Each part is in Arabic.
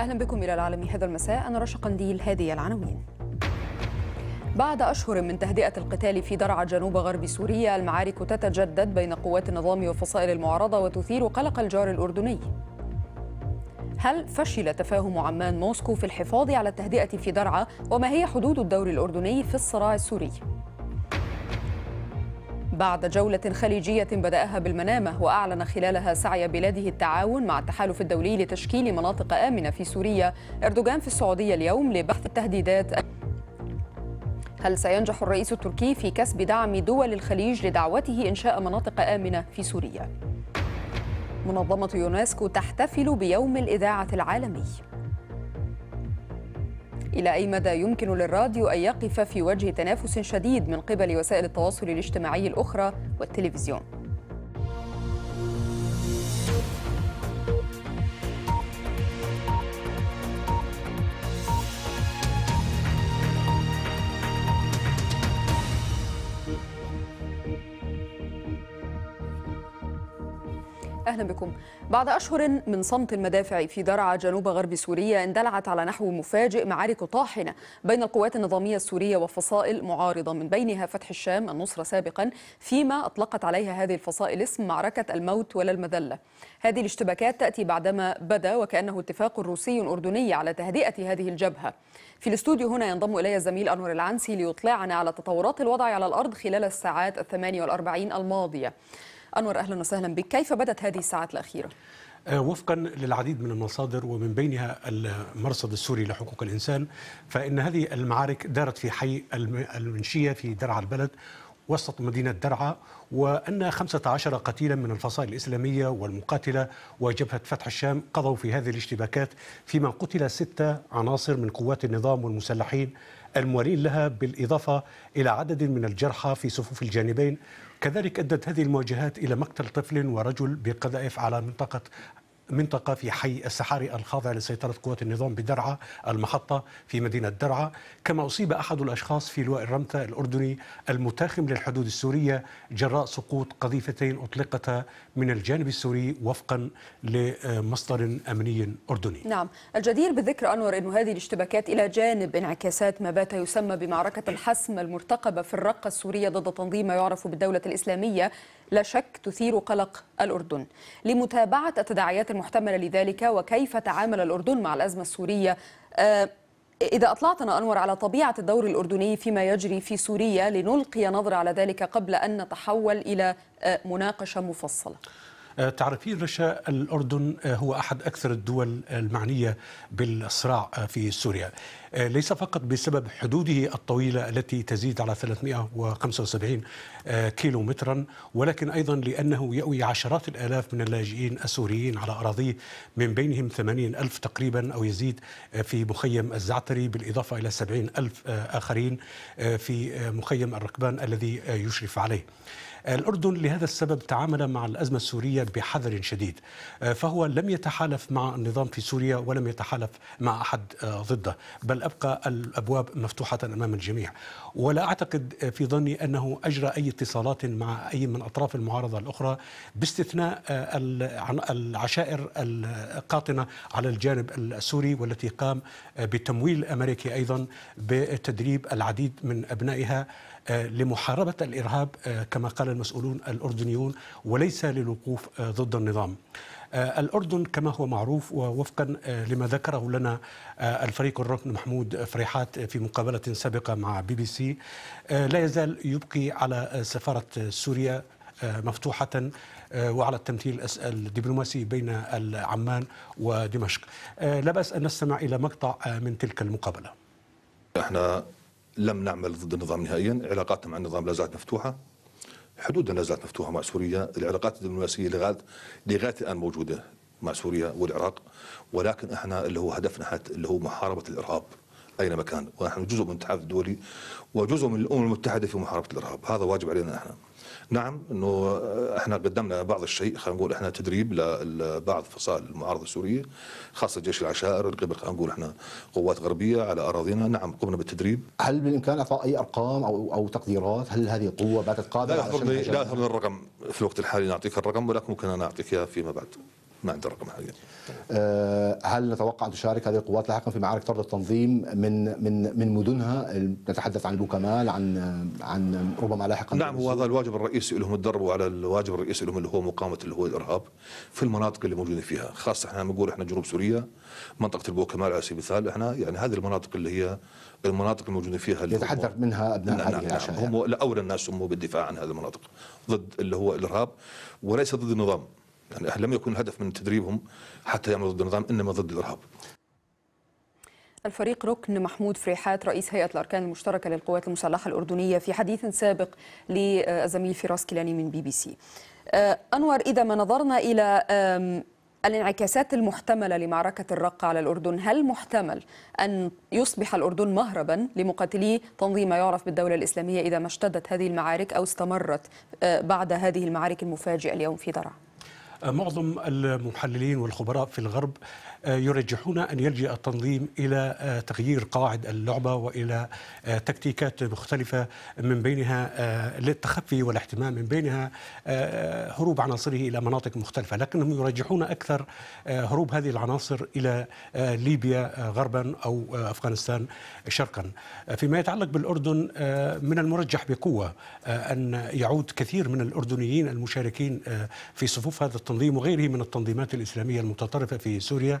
أهلا بكم إلى العالمي هذا المساء أنا رشا قنديل هذه العناوين بعد أشهر من تهدئة القتال في درعا جنوب غرب سوريا المعارك تتجدد بين قوات النظام وفصائل المعارضة وتثير قلق الجار الأردني هل فشل تفاهم عمان موسكو في الحفاظ على التهدئة في درعا وما هي حدود الدور الأردني في الصراع السوري؟ بعد جولة خليجية بدأها بالمنامة وأعلن خلالها سعي بلاده التعاون مع التحالف الدولي لتشكيل مناطق آمنة في سوريا أردوغان في السعودية اليوم لبحث التهديدات هل سينجح الرئيس التركي في كسب دعم دول الخليج لدعوته إنشاء مناطق آمنة في سوريا؟ منظمة يونسكو تحتفل بيوم الإذاعة العالمي إلى أي مدى يمكن للراديو أن يقف في وجه تنافس شديد من قبل وسائل التواصل الاجتماعي الأخرى والتلفزيون أهلا بكم بعد أشهر من صمت المدافع في درعا جنوب غرب سوريا اندلعت على نحو مفاجئ معارك طاحنة بين القوات النظامية السورية وفصائل معارضة من بينها فتح الشام النصرة سابقا فيما أطلقت عليها هذه الفصائل اسم معركة الموت ولا المذلة هذه الاشتباكات تأتي بعدما بدا وكأنه اتفاق روسي أردني على تهدئة هذه الجبهة في الاستوديو هنا ينضم إلي الزميل أنور العنسي ليطلعنا على تطورات الوضع على الأرض خلال الساعات الثمانية والأربعين الماضية أنور أهلا وسهلا بك كيف بدت هذه الساعات الأخيرة؟ آه، وفقا للعديد من المصادر ومن بينها المرصد السوري لحقوق الإنسان فإن هذه المعارك دارت في حي المنشية في درعا البلد وسط مدينة درعا وأن 15 قتيلا من الفصائل الإسلامية والمقاتلة وجبهة فتح الشام قضوا في هذه الاشتباكات فيما قتل ستة عناصر من قوات النظام والمسلحين الموالين لها بالإضافة إلى عدد من الجرحى في صفوف الجانبين كذلك أدت هذه المواجهات إلى مقتل طفل ورجل بقذائف على منطقة منطقة في حي السحاري الخاضع لسيطرة قوات النظام بدرعة المحطة في مدينة درعة كما أصيب أحد الأشخاص في لواء الرمثة الأردني المتاخم للحدود السورية جراء سقوط قذيفتين أطلقتا من الجانب السوري وفقا لمصدر أمني أردني نعم الجدير بالذكر أنور أن هذه الاشتباكات إلى جانب انعكاسات ما بات يسمى بمعركة الحسم المرتقبة في الرقة السورية ضد تنظيم ما يعرف بالدولة الإسلامية لا شك تثير قلق الأردن لمتابعة التداعيات المحتملة لذلك وكيف تعامل الأردن مع الأزمة السورية آه، إذا أطلعتنا أنور على طبيعة الدور الأردني فيما يجري في سوريا لنلقي نظرة على ذلك قبل أن نتحول إلى آه، مناقشة مفصلة تعرفين رشا الأردن آه، هو أحد أكثر الدول المعنية بالصراع آه، في سوريا آه، ليس فقط بسبب حدوده الطويلة التي تزيد على 375 كيلو مترا ولكن أيضا لأنه يأوي عشرات الآلاف من اللاجئين السوريين على أراضيه من بينهم 80 ألف تقريبا أو يزيد في مخيم الزعتري بالإضافة إلى 70 ألف آخرين في مخيم الركبان الذي يشرف عليه الأردن لهذا السبب تعامل مع الأزمة السورية بحذر شديد آه، فهو لم يتحالف مع النظام في سوريا ولم يتحالف مع أحد آه، ضده بل أبقى الأبواب مفتوحة أمام الجميع ولا أعتقد في ظني أنه أجرى أي اتصالات مع أي من أطراف المعارضة الأخرى باستثناء العشائر القاطنة على الجانب السوري والتي قام بتمويل أمريكي أيضا بتدريب العديد من أبنائها آه، لمحاربة الإرهاب آه، كما قال المسؤولون الأردنيون وليس للوقوف آه، ضد النظام آه، الأردن كما هو معروف ووفقا آه، لما ذكره لنا آه، الفريق الركن محمود فريحات في مقابلة سابقة مع بي بي سي لا يزال يبقي على سفارة سوريا مفتوحة وعلى التمثيل الدبلوماسي بين عمان ودمشق لا بأس أن نستمع إلى مقطع من تلك المقابلة احنا لم نعمل ضد النظام نهائيا علاقاتنا مع النظام لا زالت مفتوحة حدود زالت مفتوحه مع سوريا، العلاقات الدبلوماسيه لغايه الان موجوده مع سوريا والعراق ولكن احنا اللي هو هدفنا اللي هو محاربه الارهاب اينما كان، ونحن جزء من الاتحاد الدولي وجزء من الامم المتحده في محاربه الارهاب، هذا واجب علينا احنا. نعم انه احنا قدمنا بعض الشيء خلينا نقول احنا تدريب لبعض فصائل المعارضه السوريه خاصه جيش العشائر من قبل خلينا نقول احنا قوات غربيه على اراضينا نعم قمنا بالتدريب هل بالامكان اعطاء اي ارقام او او تقديرات هل هذه القوه باتت قادره لا يحضرني لا يحضرني الرقم في الوقت الحالي نعطيك الرقم ولكن ممكن انا اعطيك اياه فيما بعد ما عندي الرقم حاليا آه، هل نتوقع ان تشارك هذه القوات لاحقا في معارك طرد التنظيم من من من مدنها نتحدث عن بوكمال عن عن ربما لاحقا نعم هو هذا الواجب الرئيسي لهم تدربوا على الواجب الرئيسي لهم اللي هو مقاومه اللي هو الارهاب في المناطق اللي موجودين فيها خاصه احنا نقول احنا جنوب سوريا منطقه البوكمال على سبيل المثال احنا يعني هذه المناطق اللي هي المناطق الموجوده فيها اللي يتحدث منها ابناء نعم هذه نعم هم اولى الناس هم بالدفاع عن هذه المناطق ضد اللي هو الارهاب وليس ضد النظام يعني لم يكن الهدف من تدريبهم حتى يعملوا ضد النظام انما ضد الارهاب الفريق ركن محمود فريحات رئيس هيئة الأركان المشتركة للقوات المسلحة الأردنية في حديث سابق لزميل فراس كيلاني من بي بي سي آه، أنور إذا ما نظرنا إلى الانعكاسات المحتملة لمعركة الرقة على الأردن هل محتمل أن يصبح الأردن مهربا لمقاتلي تنظيم ما يعرف بالدولة الإسلامية إذا ما اشتدت هذه المعارك أو استمرت آه، بعد هذه المعارك المفاجئة اليوم في درعا؟ معظم المحللين والخبراء في الغرب آه، يرجحون أن يلجأ التنظيم إلى آه، تغيير قواعد اللعبة وإلى آه، تكتيكات مختلفة من بينها للتخفي والاحتماء من بينها هروب عناصره إلى مناطق مختلفة لكنهم يرجحون أكثر هروب هذه العناصر إلى ليبيا غربا أو أفغانستان شرقا فيما يتعلق بالأردن من المرجح بقوة أن يعود كثير من الأردنيين المشاركين في صفوف هذا التنظيم وغيره من التنظيمات الإسلامية المتطرفة في سوريا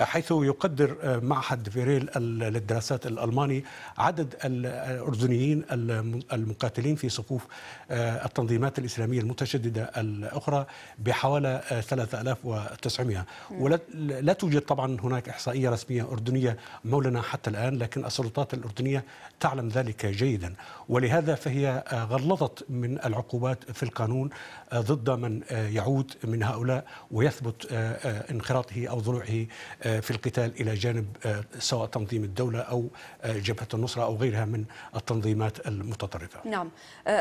حيث يقدر آه، معهد فيريل للدراسات الألماني عدد الأردنيين المقاتلين في صفوف آه، التنظيمات الإسلامية المتشددة الأخرى بحوالي 3900 آه، ولا توجد طبعا هناك إحصائية رسمية أردنية مولنا حتى الآن لكن السلطات الأردنية تعلم ذلك جيدا ولهذا فهي غلطت من العقوبات في القانون ضد من يعود من هؤلاء ويثبت انخراطه أو ضلوعه آه، في القتال إلى جانب آه، سواء تنظيم الدولة أو آه، جبهة النصرة أو غيرها من التنظيمات المتطرفة نعم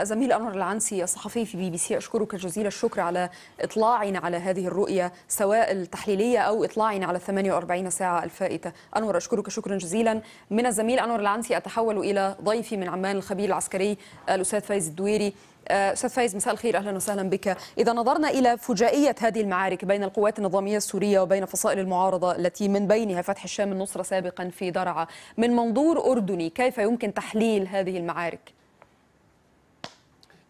زميل أنور العنسي الصحفي في بي بي سي أشكرك جزيل الشكر على إطلاعنا على هذه الرؤية سواء التحليلية أو إطلاعنا على 48 ساعة الفائتة أنور أشكرك شكرا جزيلا من الزميل أنور العنسي أتحول إلى ضيفي من عمان الخبير العسكري الأستاذ فايز الدويري آه، استاذ فايز مساء الخير اهلا وسهلا بك اذا نظرنا الى فجائيه هذه المعارك بين القوات النظاميه السوريه وبين فصائل المعارضه التي من بينها فتح الشام النصره سابقا في درعا من منظور اردني كيف يمكن تحليل هذه المعارك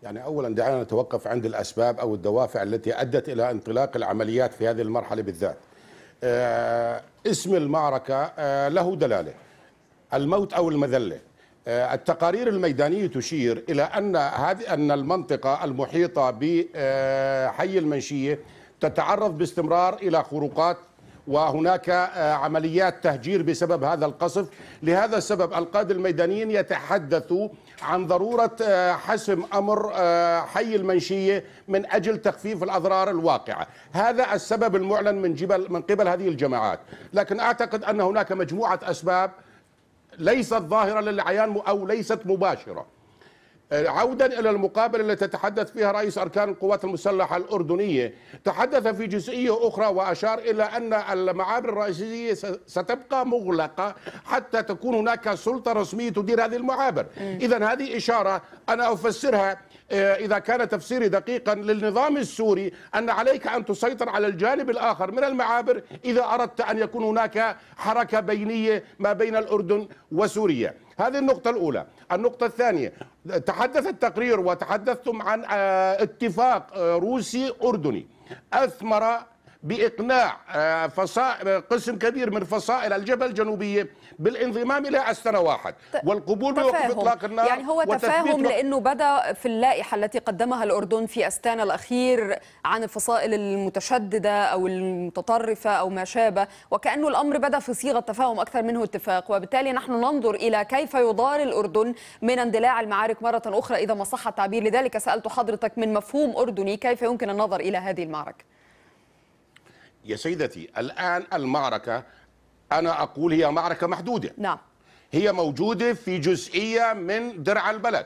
يعني اولا دعنا نتوقف عند الاسباب او الدوافع التي ادت الى انطلاق العمليات في هذه المرحله بالذات آه، اسم المعركه آه، له دلاله الموت او المذله آه، التقارير الميدانية تشير إلى أن هذه أن المنطقة المحيطة بحي المنشية تتعرض باستمرار إلى خروقات وهناك آه، عمليات تهجير بسبب هذا القصف لهذا السبب القادة الميدانيين يتحدثوا عن ضرورة آه، حسم أمر حي المنشية من أجل تخفيف الأضرار الواقعة هذا السبب المعلن من, جبل من قبل هذه الجماعات لكن أعتقد أن هناك مجموعة أسباب ليست ظاهرة للعيان أو ليست مباشرة آه، عودا إلى المقابلة التي تتحدث فيها رئيس أركان القوات المسلحة الأردنية تحدث في جزئية أخرى وأشار إلى أن المعابر الرئيسية ستبقى مغلقة حتى تكون هناك سلطة رسمية تدير هذه المعابر إذا هذه إشارة أنا أفسرها إيه، إذا كان تفسيري دقيقا للنظام السوري أن عليك أن تسيطر على الجانب الآخر من المعابر إذا أردت أن يكون هناك حركة بينية ما بين الأردن وسوريا هذه النقطة الأولى النقطة الثانية تحدث التقرير وتحدثتم عن آه، اتفاق آه، روسي أردني أثمر باقناع آه، فصائل قسم كبير من فصائل الجبهه الجنوبيه بالانضمام الى استنا واحد والقبول بوقف اطلاق النار يعني هو تفاهم لانه بدا في اللائحه التي قدمها الاردن في استانا الاخير عن الفصائل المتشدده او المتطرفه او ما شابه وكانه الامر بدا في صيغه تفاهم اكثر منه اتفاق وبالتالي نحن ننظر الى كيف يضار الاردن من اندلاع المعارك مره اخرى اذا ما صح التعبير لذلك سالت حضرتك من مفهوم اردني كيف يمكن النظر الى هذه المعركه يا سيدتي الآن المعركة أنا أقول هي معركة محدودة نعم هي موجودة في جزئية من درع البلد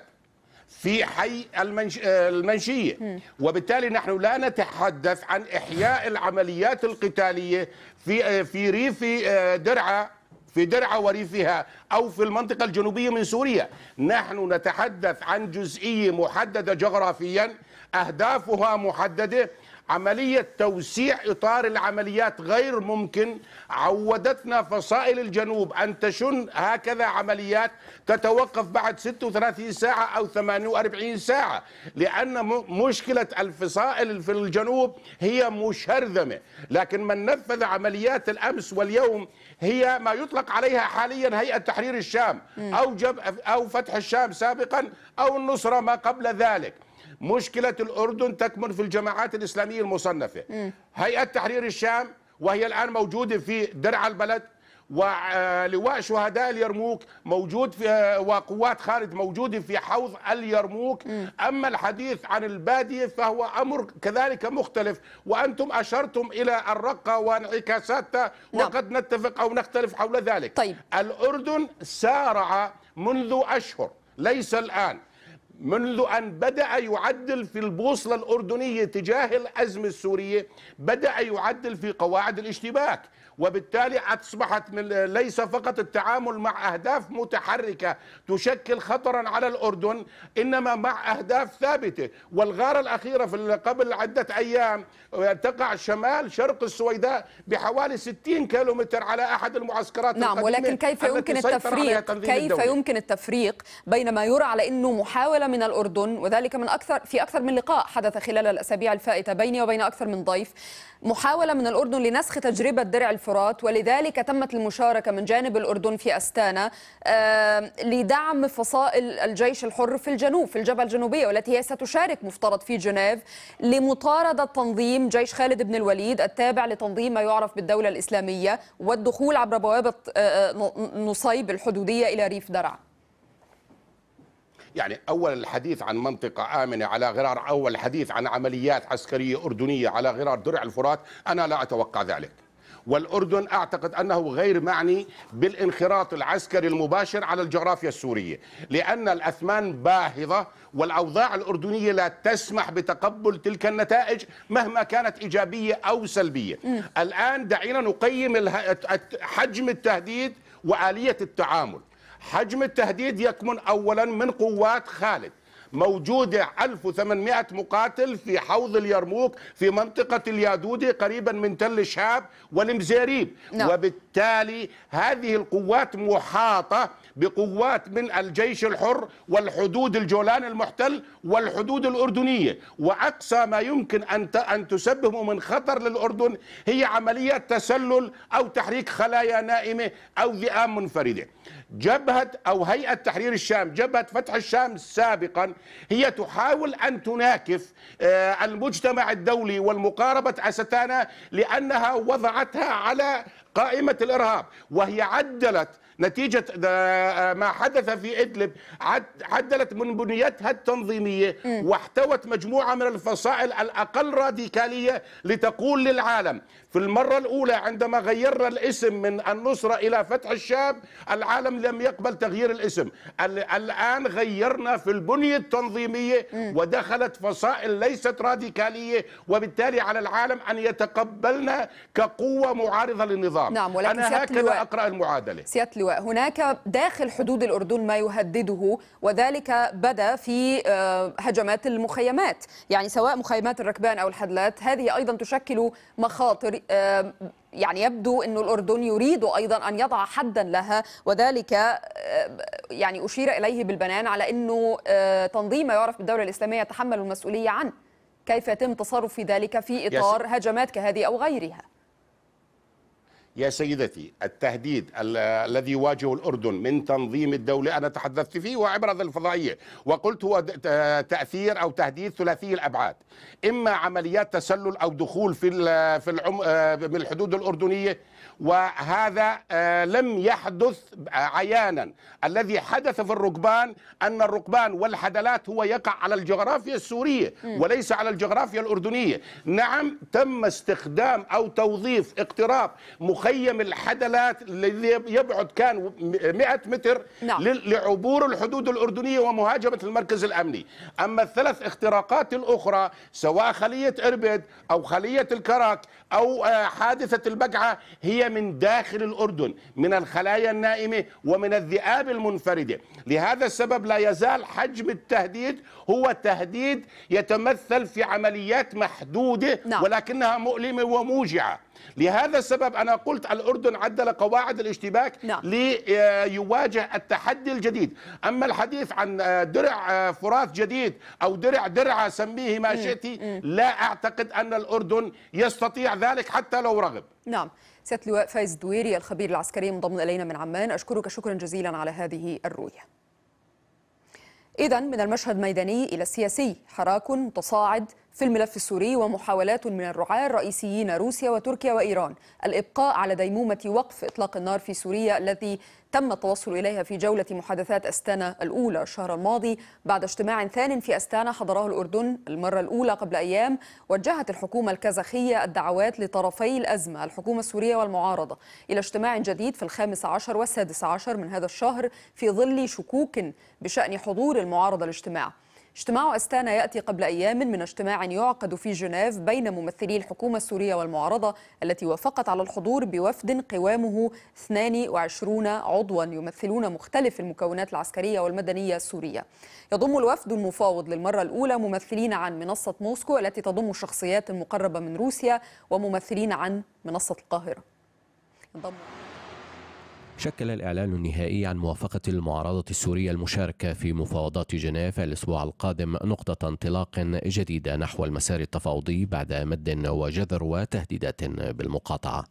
في حي المنش... المنشية م. وبالتالي نحن لا نتحدث عن إحياء العمليات القتالية في في ريف آه، درعا في درعا وريفها أو في المنطقة الجنوبية من سوريا نحن نتحدث عن جزئية محددة جغرافيا أهدافها محددة عملية توسيع إطار العمليات غير ممكن عودتنا فصائل الجنوب أن تشن هكذا عمليات تتوقف بعد 36 ساعة أو 48 ساعة لأن مشكلة الفصائل في الجنوب هي مشرذمة لكن من نفذ عمليات الأمس واليوم هي ما يطلق عليها حاليا هيئة تحرير الشام أو, جب أو فتح الشام سابقا أو النصرة ما قبل ذلك مشكلة الأردن تكمن في الجماعات الإسلامية المصنفة م. هيئة تحرير الشام وهي الآن موجودة في درع البلد ولواء آه، شهداء اليرموك موجود في آه، وقوات خالد موجودة في حوض اليرموك أما الحديث عن البادية فهو أمر كذلك مختلف وأنتم أشرتم إلى الرقة وانعكاساتها نعم. وقد نتفق أو نختلف حول ذلك طيب. الأردن سارع منذ أشهر ليس الآن منذ أن بدأ يعدل في البوصلة الأردنية تجاه الأزمة السورية بدأ يعدل في قواعد الاشتباك وبالتالي أصبحت من ليس فقط التعامل مع أهداف متحركة تشكل خطرا على الأردن إنما مع أهداف ثابتة والغارة الأخيرة في قبل عدة أيام آه، تقع شمال شرق السويداء بحوالي 60 كيلومتر على أحد المعسكرات نعم ولكن كيف يمكن التفريق كيف الدولة. يمكن التفريق بين ما يرى على أنه محاولة من الأردن وذلك من أكثر في أكثر من لقاء حدث خلال الأسابيع الفائتة بيني وبين أكثر من ضيف محاولة من الأردن لنسخ تجربة درع الف الفرات ولذلك تمت المشاركة من جانب الأردن في أستانا آه، لدعم فصائل الجيش الحر في الجنوب في الجبهة الجنوبية والتي هي ستشارك مفترض في جنيف لمطاردة تنظيم جيش خالد بن الوليد التابع لتنظيم ما يعرف بالدولة الإسلامية والدخول عبر بوابة آه، آه، نصيب الحدودية إلى ريف درعا يعني أول الحديث عن منطقة آمنة على غرار أول الحديث عن عمليات عسكرية أردنية على غرار درع الفرات أنا لا أتوقع ذلك والأردن أعتقد أنه غير معني بالانخراط العسكري المباشر على الجغرافيا السورية لأن الأثمان باهظة والأوضاع الأردنية لا تسمح بتقبل تلك النتائج مهما كانت إيجابية أو سلبية م. الآن دعينا نقيم حجم التهديد وآلية التعامل حجم التهديد يكمن أولا من قوات خالد موجودة 1800 مقاتل في حوض اليرموك في منطقة اليادودي قريبا من تل شهاب والمزيريب نعم. وبالتالي هذه القوات محاطة بقوات من الجيش الحر والحدود الجولان المحتل والحدود الأردنية وأقصى ما يمكن أن أن تسببه من خطر للأردن هي عملية تسلل أو تحريك خلايا نائمة أو ذئاب منفردة جبهة أو هيئة تحرير الشام جبهة فتح الشام سابقا هي تحاول أن تناكف آه، المجتمع الدولي والمقاربة أستانا لأنها وضعتها على قائمة الإرهاب وهي عدلت نتيجة آه، ما حدث في إدلب عدلت من بنيتها التنظيمية واحتوت مجموعة من الفصائل الأقل راديكالية لتقول للعالم في المرة الأولى عندما غيرنا الاسم من النصرة إلى فتح الشام العالم لم يقبل تغيير الاسم الآن غيرنا في البنية التنظيمية ودخلت فصائل ليست راديكالية وبالتالي على العالم أن يتقبلنا كقوة معارضة للنظام نعم ولكن أنا هكذا أقرأ المعادلة اللواء أيوة، هناك داخل حدود الأردن ما يهدده وذلك بدا في آه، هجمات المخيمات يعني سواء مخيمات الركبان أو الحدلات هذه أيضا تشكل مخاطر آه، يعني يبدو أن الأردن يريد أيضا أن يضع حدا لها وذلك آه، يعني أشير إليه بالبنان على أنه تنظيم ما يعرف بالدولة الإسلامية يتحمل المسؤولية عنه كيف يتم تصرف في ذلك في إطار هجمات كهذه أو غيرها يا سيدتي التهديد الذي يواجه الأردن من تنظيم الدولة أنا تحدثت فيه وعبر الفضائية وقلت هو تأثير أو تهديد ثلاثي الأبعاد إما عمليات تسلل أو دخول في في آه، الحدود الأردنية وهذا آه، لم يحدث آه، عيانا الذي حدث في الركبان أن الركبان والحدلات هو يقع على الجغرافيا السورية وليس على الجغرافيا الأردنية نعم تم استخدام أو توظيف اقتراب مخيم الحدلات الذي يبعد كان 100 متر نعم. لعبور الحدود الأردنية ومهاجمة المركز الأمني أما الثلاث اختراقات الأخرى سواء خلية إربد أو خلية الكرك أو آه، حادثة البقعة هي من داخل الأردن من الخلايا النائمة ومن الذئاب المنفردة لهذا السبب لا يزال حجم التهديد هو تهديد يتمثل في عمليات محدودة نعم. ولكنها مؤلمة وموجعة لهذا السبب أنا قلت الأردن عدل قواعد الاشتباك نعم. ليواجه التحدي الجديد أما الحديث عن درع فرات جديد أو درع درعة سميه ما شئت لا أعتقد أن الأردن يستطيع ذلك حتى لو رغب نعم سيادة اللواء فايز الدويري الخبير العسكري منضم إلينا من عمان أشكرك شكرا جزيلا على هذه الرؤية إذا من المشهد الميداني إلى السياسي حراك متصاعد في الملف السوري ومحاولات من الرعاة الرئيسيين روسيا وتركيا وإيران الإبقاء على ديمومة وقف إطلاق النار في سوريا التي تم التوصل إليها في جولة محادثات أستانا الأولى الشهر الماضي بعد اجتماع ثان في أستانا حضره الأردن المرة الأولى قبل أيام وجهت الحكومة الكازاخية الدعوات لطرفي الأزمة الحكومة السورية والمعارضة إلى اجتماع جديد في الخامس عشر والسادس عشر من هذا الشهر في ظل شكوك بشأن حضور المعارضة الاجتماع اجتماع أستانا يأتي قبل أيام من اجتماع يعقد في جنيف بين ممثلي الحكومة السورية والمعارضة التي وافقت على الحضور بوفد قوامه 22 عضوا يمثلون مختلف المكونات العسكرية والمدنية السورية يضم الوفد المفاوض للمرة الأولى ممثلين عن منصة موسكو التي تضم شخصيات مقربة من روسيا وممثلين عن منصة القاهرة شكل الإعلان النهائي عن موافقة المعارضة السورية المشاركة في مفاوضات جنيف الأسبوع القادم نقطة انطلاق جديدة نحو المسار التفاوضي بعد مد وجذر وتهديدات بالمقاطعة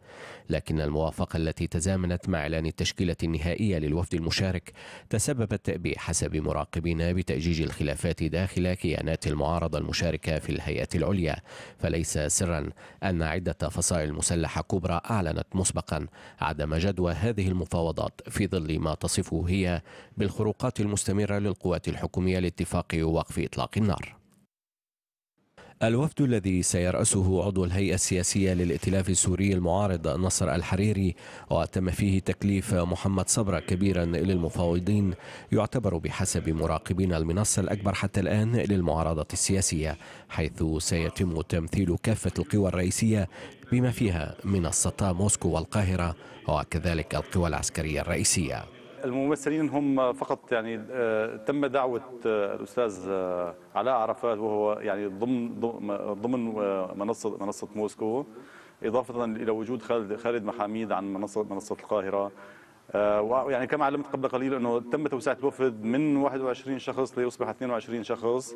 لكن الموافقة التي تزامنت مع إعلان التشكيلة النهائية للوفد المشارك تسببت بحسب مراقبين بتأجيج الخلافات داخل كيانات المعارضة المشاركة في الهيئة العليا فليس سرا أن عدة فصائل مسلحة كبرى أعلنت مسبقا عدم جدوى هذه المفاوضات المفاوضات في ظل ما تصفه هي بالخروقات المستمرة للقوات الحكومية لاتفاق وقف إطلاق النار الوفد الذي سيرأسه عضو الهيئة السياسية للائتلاف السوري المعارض نصر الحريري وتم فيه تكليف محمد صبرة كبيرا للمفاوضين يعتبر بحسب مراقبين المنصة الأكبر حتى الآن للمعارضة السياسية حيث سيتم تمثيل كافة القوى الرئيسية بما فيها منصتا موسكو والقاهرة وكذلك القوى العسكرية الرئيسية الممثلين هم فقط يعني آه، تم دعوة آه، الأستاذ آه، علاء عرفات وهو يعني ضمن ضمن منصة منصة موسكو إضافة إلى وجود خالد خالد محاميد عن منصة منصة القاهرة آه، يعني كما علمت قبل قليل انه تم توسعه الوفد من 21 شخص ليصبح 22 شخص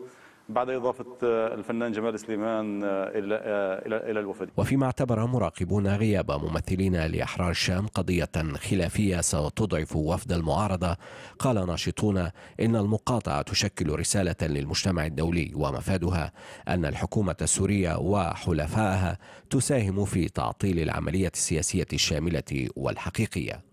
بعد إضافة آه، الفنان جمال سليمان آه، إلى إلى الوفد وفيما اعتبر مراقبون غياب ممثلين لأحرار الشام قضية خلافية ستضعف وفد المعارضة قال ناشطون إن المقاطعة تشكل رسالة للمجتمع الدولي ومفادها أن الحكومة السورية وحلفائها تساهم في تعطيل العملية السياسية الشاملة والحقيقية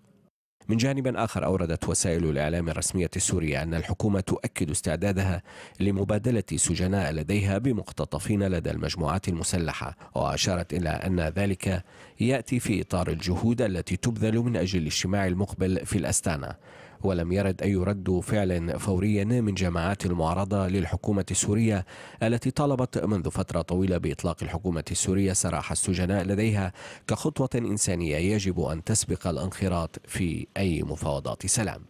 من جانب آخر أوردت وسائل الإعلام الرسمية السورية أن الحكومة تؤكد استعدادها لمبادلة سجناء لديها بمقتطفين لدى المجموعات المسلحة وأشارت إلى أن ذلك يأتي في إطار الجهود التي تبذل من أجل الاجتماع المقبل في الأستانة ولم يرد أي رد فعل فوري من جماعات المعارضة للحكومة السورية التي طالبت منذ فترة طويلة بإطلاق الحكومة السورية سراح السجناء لديها كخطوة إنسانية يجب أن تسبق الانخراط في أي مفاوضات سلام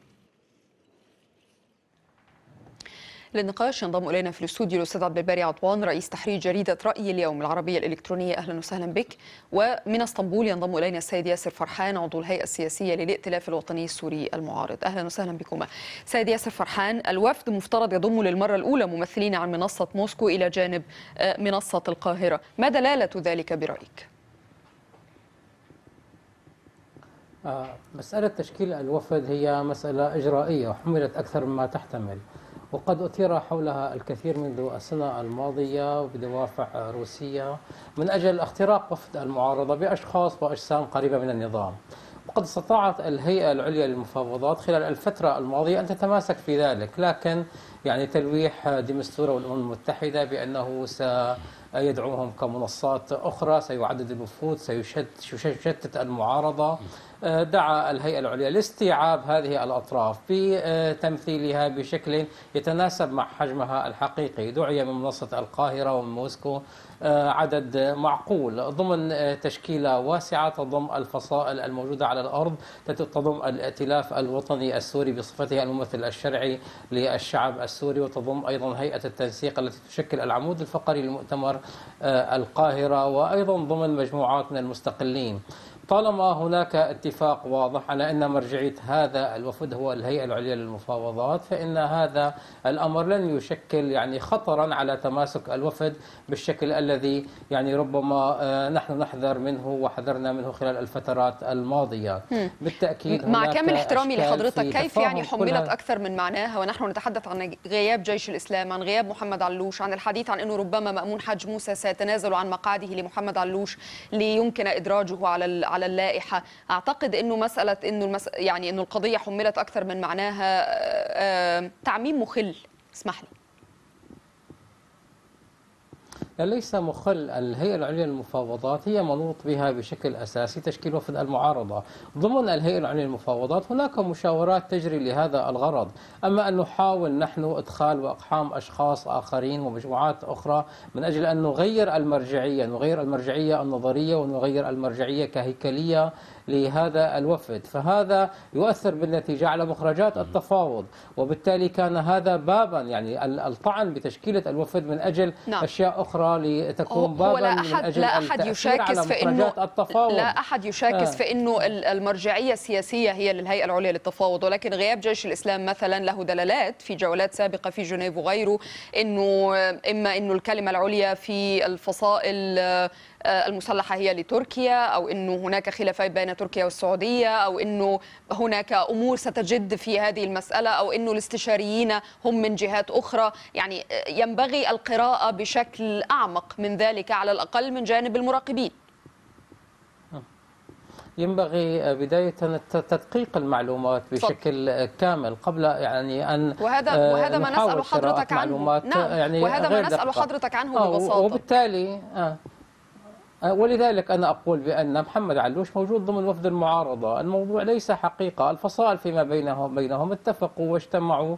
للنقاش ينضم الينا في الاستوديو الاستاذ عبد الباري عطوان رئيس تحرير جريده راي اليوم العربيه الالكترونيه اهلا وسهلا بك ومن اسطنبول ينضم الينا السيد ياسر فرحان عضو الهيئه السياسيه للائتلاف الوطني السوري المعارض اهلا وسهلا بكما سيد ياسر فرحان الوفد مفترض يضم للمره الاولى ممثلين عن منصه موسكو الى جانب آه، منصه القاهره ما دلاله ذلك برايك آه، مسألة تشكيل الوفد هي مسألة إجرائية وحملت أكثر مما تحتمل وقد أثير حولها الكثير منذ السنة الماضية بدوافع روسية من أجل اختراق وفد المعارضة بأشخاص وأجسام قريبة من النظام وقد استطاعت الهيئة العليا للمفاوضات خلال الفترة الماضية أن تتماسك في ذلك لكن يعني تلويح ديمستورا والأمم المتحدة بأنه يدعوهم كمنصات أخرى سيعدد الوفود سيشتت المعارضة دعا الهيئة العليا لاستيعاب هذه الأطراف بتمثيلها آه، بشكل يتناسب مع حجمها الحقيقي دعي من منصة القاهرة ومن موسكو آه، عدد معقول ضمن آه، تشكيلة واسعة تضم الفصائل الموجودة على الأرض تضم الائتلاف الوطني السوري بصفته الممثل الشرعي للشعب السوري وتضم أيضا هيئة التنسيق التي تشكل العمود الفقري لمؤتمر القاهرة وأيضا ضمن مجموعات من المستقلين طالما هناك اتفاق واضح على ان مرجعيه هذا الوفد هو الهيئه العليا للمفاوضات فان هذا الامر لن يشكل يعني خطرا على تماسك الوفد بالشكل الذي يعني ربما آه، نحن نحذر منه وحذرنا منه خلال الفترات الماضيه بالتاكيد مع كامل احترامي لحضرتك كيف يعني حملت اكثر من معناها ونحن نتحدث عن غياب جيش الاسلام عن غياب محمد علوش عن الحديث عن انه ربما مامون حاج موسى سيتنازل عن مقعده لمحمد علوش ليمكن ادراجه على على اللائحه اعتقد انه مساله انه المس... يعني انه القضيه حملت اكثر من معناها آه، آه، تعميم مخل اسمح لي ليس مخل الهيئة العليا للمفاوضات هي منوط بها بشكل أساسي تشكيل وفد المعارضة ضمن الهيئة العليا للمفاوضات هناك مشاورات تجري لهذا الغرض أما أن نحاول نحن إدخال وإقحام أشخاص آخرين ومجموعات أخرى من أجل أن نغير المرجعية نغير المرجعية النظرية ونغير المرجعية كهيكلية لهذا الوفد فهذا يؤثر بالنتيجة على مخرجات التفاوض وبالتالي كان هذا بابا يعني الطعن بتشكيلة الوفد من أجل نعم. أشياء أخرى لتكون بابا لا أحد من أجل لا أحد يشاكس في إنه التفاوض لا أحد يشاكس آه. في أنه المرجعية السياسية هي للهيئة العليا للتفاوض ولكن غياب جيش الإسلام مثلا له دلالات في جولات سابقة في جنيف وغيره أنه إما أنه الكلمة العليا في الفصائل آه، آه، المسلحه هي لتركيا او انه هناك خلافات بين تركيا والسعوديه او انه هناك امور ستجد في هذه المساله او انه الاستشاريين هم من جهات اخرى يعني آه، ينبغي القراءه بشكل اعمق من ذلك على الاقل من جانب المراقبين آه. ينبغي بداية تدقيق المعلومات بشكل صدق. كامل قبل يعني أن وهذا وهذا ما نسأل حضرتك عنه نعم يعني وهذا ما نسأل دقة. حضرتك عنه ببساطة وبالتالي آه أه، ولذلك أنا أقول بأن محمد علوش موجود ضمن وفد المعارضة الموضوع ليس حقيقة الفصائل فيما بينهم, بينهم اتفقوا واجتمعوا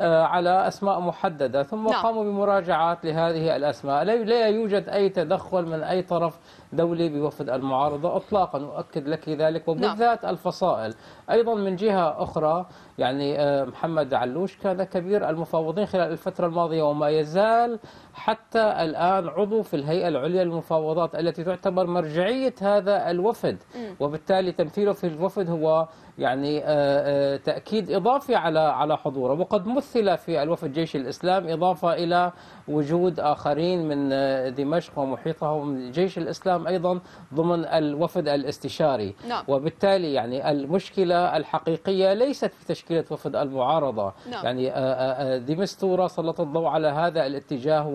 أه، على أسماء محددة ثم نعم. قاموا بمراجعات لهذه الأسماء لا يوجد أي تدخل من أي طرف دولي بوفد المعارضة إطلاقا أؤكد لك ذلك نعم. وبالذات نعم. الفصائل أيضا من جهة أخرى يعني آه، محمد علوش كان كبير المفاوضين خلال الفترة الماضية وما يزال حتى الآن عضو في الهيئة العليا للمفاوضات التي تعتبر مرجعية هذا الوفد وبالتالي تمثيله في الوفد هو يعني آه، آه، تأكيد إضافي على على حضوره وقد مثل في الوفد جيش الإسلام إضافة إلى وجود آخرين من دمشق ومحيطها من جيش الإسلام أيضا ضمن الوفد الاستشاري نعم. وبالتالي يعني المشكلة الحقيقية ليست في تشكيلة وفد المعارضة نعم. يعني آه، آه، آه، ديمستورا سلط الضوء على هذا الاتجاه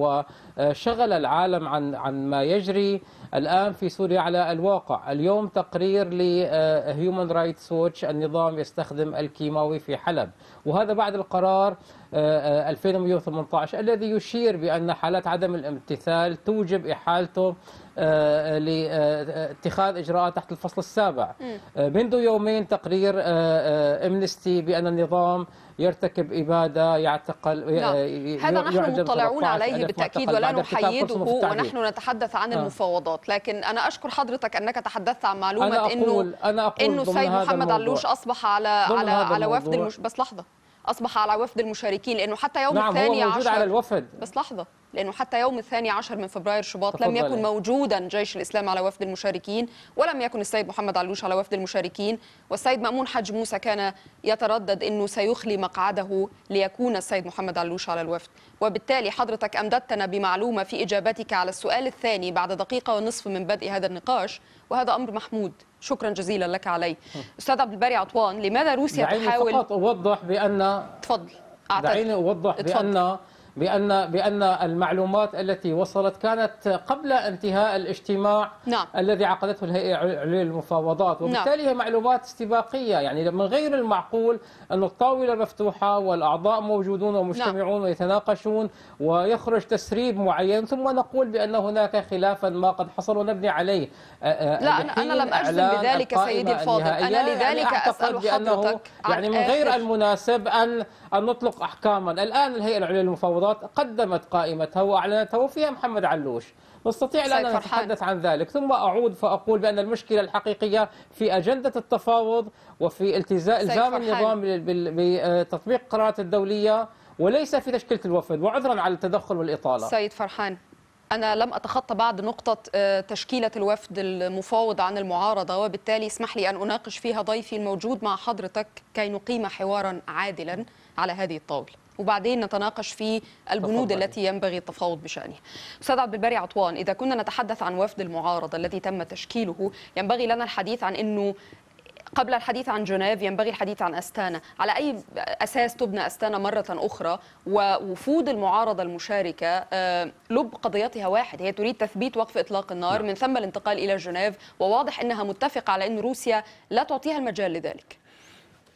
وشغل العالم عن عن ما يجري الآن في سوريا على الواقع اليوم تقرير لهيومن رايتس ووتش النظام يستخدم الكيماوي في حلب وهذا بعد القرار 2118 آه، آه، الذي يشير بأن حالات عدم الامتثال توجب إحالته آه، لاتخاذ إجراءات تحت الفصل السابع منذ يومين تقرير امنستي بأن النظام يرتكب إبادة يعتقل نعم. هذا نحن مطلعون عليه بالتأكيد ولا نحيده ونحن نتحدث عن المفاوضات لكن أنا أشكر حضرتك أنك تحدثت عن معلومة أنا أقول أنه أنا أقول أنه السيد محمد علوش أصبح على على على وفد المش... بس لحظة اصبح على وفد المشاركين لانه حتى يوم نعم الثاني هو موجود عشر على الوفد بس لحظه لانه حتى يوم الثاني عشر من فبراير شباط لم يكن موجودا جيش الاسلام على وفد المشاركين ولم يكن السيد محمد علوش على وفد المشاركين والسيد مامون حج موسى كان يتردد انه سيخلي مقعده ليكون السيد محمد علوش على الوفد وبالتالي حضرتك امددتنا بمعلومه في اجابتك على السؤال الثاني بعد دقيقه ونصف من بدء هذا النقاش وهذا امر محمود شكرا جزيلا لك عليه استاذ عبد الباري عطوان لماذا روسيا تحاول فقط اوضح بان تفضل دعيني اوضح اتفضل. بان بأن بأن المعلومات التي وصلت كانت قبل انتهاء الاجتماع نعم. الذي عقدته الهيئة العليا للمفاوضات نعم. وبالتالي هي معلومات استباقية يعني من غير المعقول أن الطاولة مفتوحة والأعضاء موجودون ومجتمعون نعم. ويتناقشون ويخرج تسريب معين ثم نقول بأن هناك خلافا ما قد حصل ونبني عليه آه، آه، لا أنا, أنا لم أجزم بذلك سيدي الفاضل أنا يعني لذلك أنا أسأل حضرتك يعني من غير المناسب أن أن نطلق أحكاما الآن الهيئة العليا للمفاوضات المفاوضات قدمت قائمتها وأعلنتها وفيها محمد علوش نستطيع الآن أن نتحدث عن ذلك ثم أعود فأقول بأن المشكلة الحقيقية في أجندة التفاوض وفي التزام إلزام النظام بتطبيق آه، القرارات الدولية وليس في تشكيلة الوفد وعذرا على التدخل والإطالة سيد فرحان أنا لم أتخطى بعد نقطة آه، تشكيلة الوفد المفاوض عن المعارضة وبالتالي اسمح لي أن أناقش فيها ضيفي الموجود مع حضرتك كي نقيم حوارا عادلا على هذه الطاولة وبعدين نتناقش في البنود التي ينبغي التفاوض بشأنها أستاذ عبد الباري عطوان إذا كنا نتحدث عن وفد المعارضة الذي تم تشكيله ينبغي لنا الحديث عن أنه قبل الحديث عن جنيف ينبغي الحديث عن أستانا على أي أساس تبنى أستانا مرة أخرى ووفود المعارضة المشاركة آه، لب قضيتها واحد هي تريد تثبيت وقف إطلاق النار نعم. من ثم الانتقال إلى جنيف وواضح أنها متفقة على أن روسيا لا تعطيها المجال لذلك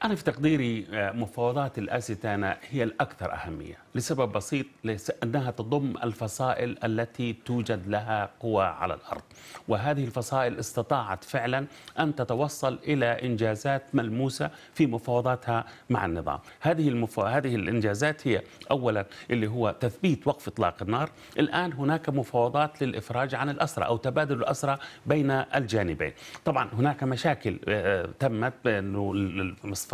أنا في تقديري آه، مفاوضات الأستانة هي الأكثر أهمية لسبب بسيط لأنها تضم الفصائل التي توجد لها قوى على الأرض وهذه الفصائل استطاعت فعلا أن تتوصل إلى إنجازات ملموسة في مفاوضاتها مع النظام هذه, المفا... هذه الإنجازات هي أولا اللي هو تثبيت وقف إطلاق النار الآن هناك مفاوضات للإفراج عن الأسرى أو تبادل الأسرى بين الجانبين طبعا هناك مشاكل آه، آه، تمت بأنه